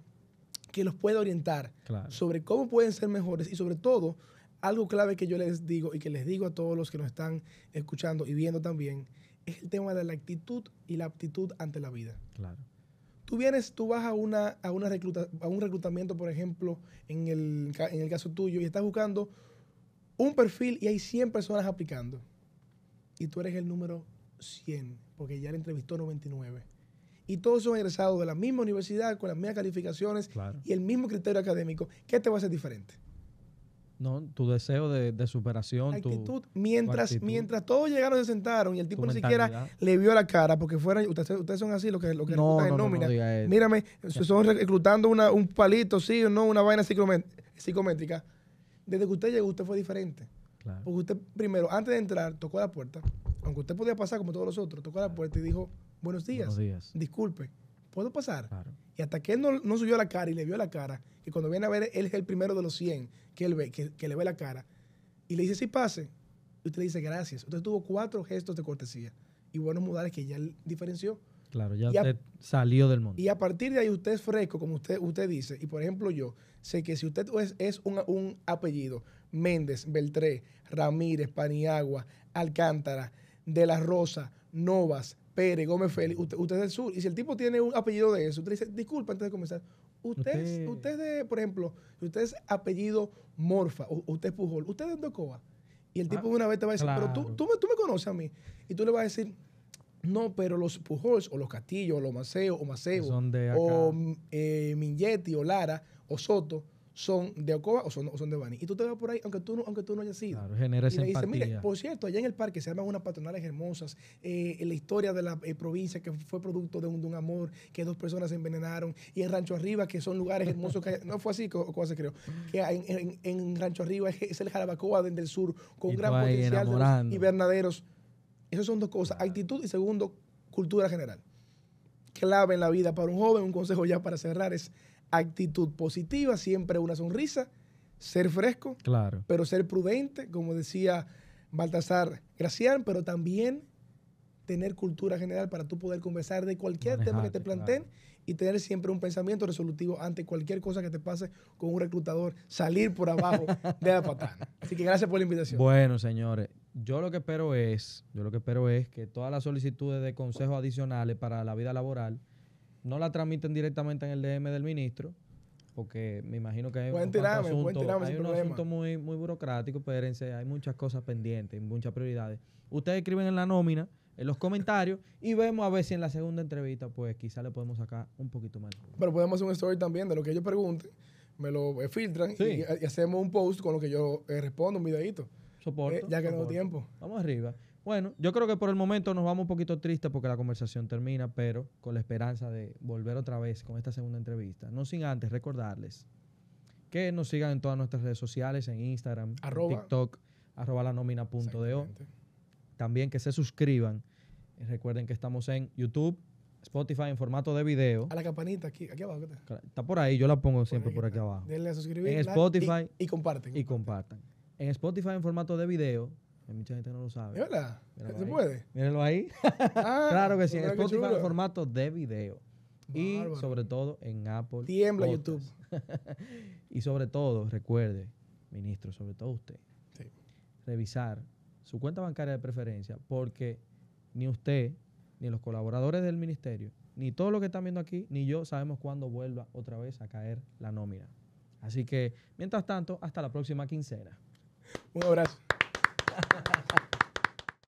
que los pueda orientar sobre cómo pueden ser mejores y sobre todo algo clave que yo les digo y que les digo a todos los que nos están escuchando y viendo también es el tema de la actitud y la aptitud ante la vida. Claro. Tú vienes, tú vas a, una, a, una a un reclutamiento, por ejemplo, en el, caso tuyo, y estás buscando un perfil y hay 100 personas aplicando. Y tú eres el número 100, porque ya le entrevistó 99. Y todos son egresados de la misma universidad, con las mismas calificaciones y el mismo criterio académico. ¿Qué te va a hacer diferente? No, tu deseo de, superación. Tu, mientras, mientras todos llegaron y se sentaron y el tipo ni siquiera le vio la cara, porque fuera, ustedes, son así, lo que, lo que no, Mírame, son reclutando una, un palito, sí o no, una vaina psicométrica. Desde que usted llegó, usted fue diferente. Porque usted, primero, antes de entrar, tocó la puerta, aunque usted podía pasar como todos los otros, tocó la puerta y dijo, buenos días. disculpe. ¿puedo pasar? Y hasta que él no, no, subió la cara y le vio la cara, que cuando viene a ver, él es el primero de los 100 que él ve, que, le ve la cara, y le dice, sí, pase. Y usted le dice, gracias. usted tuvo cuatro gestos de cortesía y buenos modales que ya él diferenció. Claro, ya usted salió del mundo. Y a partir de ahí usted es fresco, como usted, usted dice. Y por ejemplo, yo sé que si usted es, un, un, apellido, Méndez, Beltré, Ramírez, Paniagua, Alcántara, De la Rosa, Novas, Pérez, Gómez Félix, usted, es del sur. Y si el tipo tiene un apellido de eso, usted dice, disculpa antes de comenzar, usted, de, por ejemplo, usted es apellido Morfa, usted es Pujol, usted es de Andocoa. Y el tipo de ah, una vez te va a decir, pero tú, tú, me, conoces a mí. Y tú le vas a decir, no, pero los Pujols, o los Castillos, o los Maceo, o Maceo, o mm, eh, Mingetti, o Lara, o Soto, son de Ocoa o son, son de Bani. Y tú te vas por ahí, aunque tú no, aunque tú no hayas ido. Claro, y le dices, mire, por cierto, allá en el parque se arman unas patronales hermosas, eh, la historia de la eh, provincia que fue producto de un, amor, que dos personas se envenenaron, y en Rancho Arriba, que son lugares hermosos, que no fue así que Ocoa se creó, que en, Rancho Arriba es, el Jarabacoa desde el sur, con gran potencial Y de Esas son dos cosas, actitud y segundo, cultura general. Clave en la vida para un joven, un consejo ya para cerrar es actitud positiva, siempre una sonrisa, ser fresco, claro. pero ser prudente, como decía Baltasar Gracián, pero también tener cultura general para tú poder conversar de cualquier tema que te planteen y tener siempre un pensamiento resolutivo ante cualquier cosa que te pase con un reclutador, salir por abajo de la patada. Así que gracias por la invitación. Bueno, señores, yo lo que espero es, yo lo que espero es que todas las solicitudes de consejos adicionales para la vida laboral no la transmiten directamente en el DM del ministro, porque me imagino que hay un, asunto, un asunto muy, muy burocrático, espérense, hay muchas cosas pendientes, muchas prioridades. Ustedes escriben en la nómina, en los comentarios, y vemos a ver si en la segunda entrevista, pues quizá le podemos sacar un poquito más. Pero podemos hacer un story también de lo que ellos pregunten, me lo eh, filtran y, hacemos un post con lo que yo eh, respondo, un videito. Soporto. Eh, ya que no tengo tiempo. Vamos arriba. Bueno, yo creo que por el momento nos vamos un poquito tristes porque la conversación termina, pero con la esperanza de volver otra vez con esta segunda entrevista. No sin antes recordarles que nos sigan en todas nuestras redes sociales, en Instagram, TikTok, arroba la nómina punto de También que se suscriban. Eh, recuerden que estamos en YouTube, Spotify en formato de video. A la campanita aquí, aquí abajo. Está, por ahí, yo la pongo siempre por aquí, abajo. Denle a En Spotify. y, comparten, y Y compartan. En Spotify en formato de video hay mucha gente no lo sabe. ¿Es verdad? ¿Se puede? ahí. Ah, claro que sí. En Spotify en formato de video. Y sobre todo en Apple. Tiembla YouTube. y sobre todo, recuerde, ministro, sobre todo usted, revisar su cuenta bancaria de preferencia porque ni usted, ni los colaboradores del ministerio, ni todo lo que están viendo aquí, ni yo sabemos cuándo vuelva otra vez a caer la nómina. Así que, mientras tanto, hasta la próxima quincena. Un abrazo.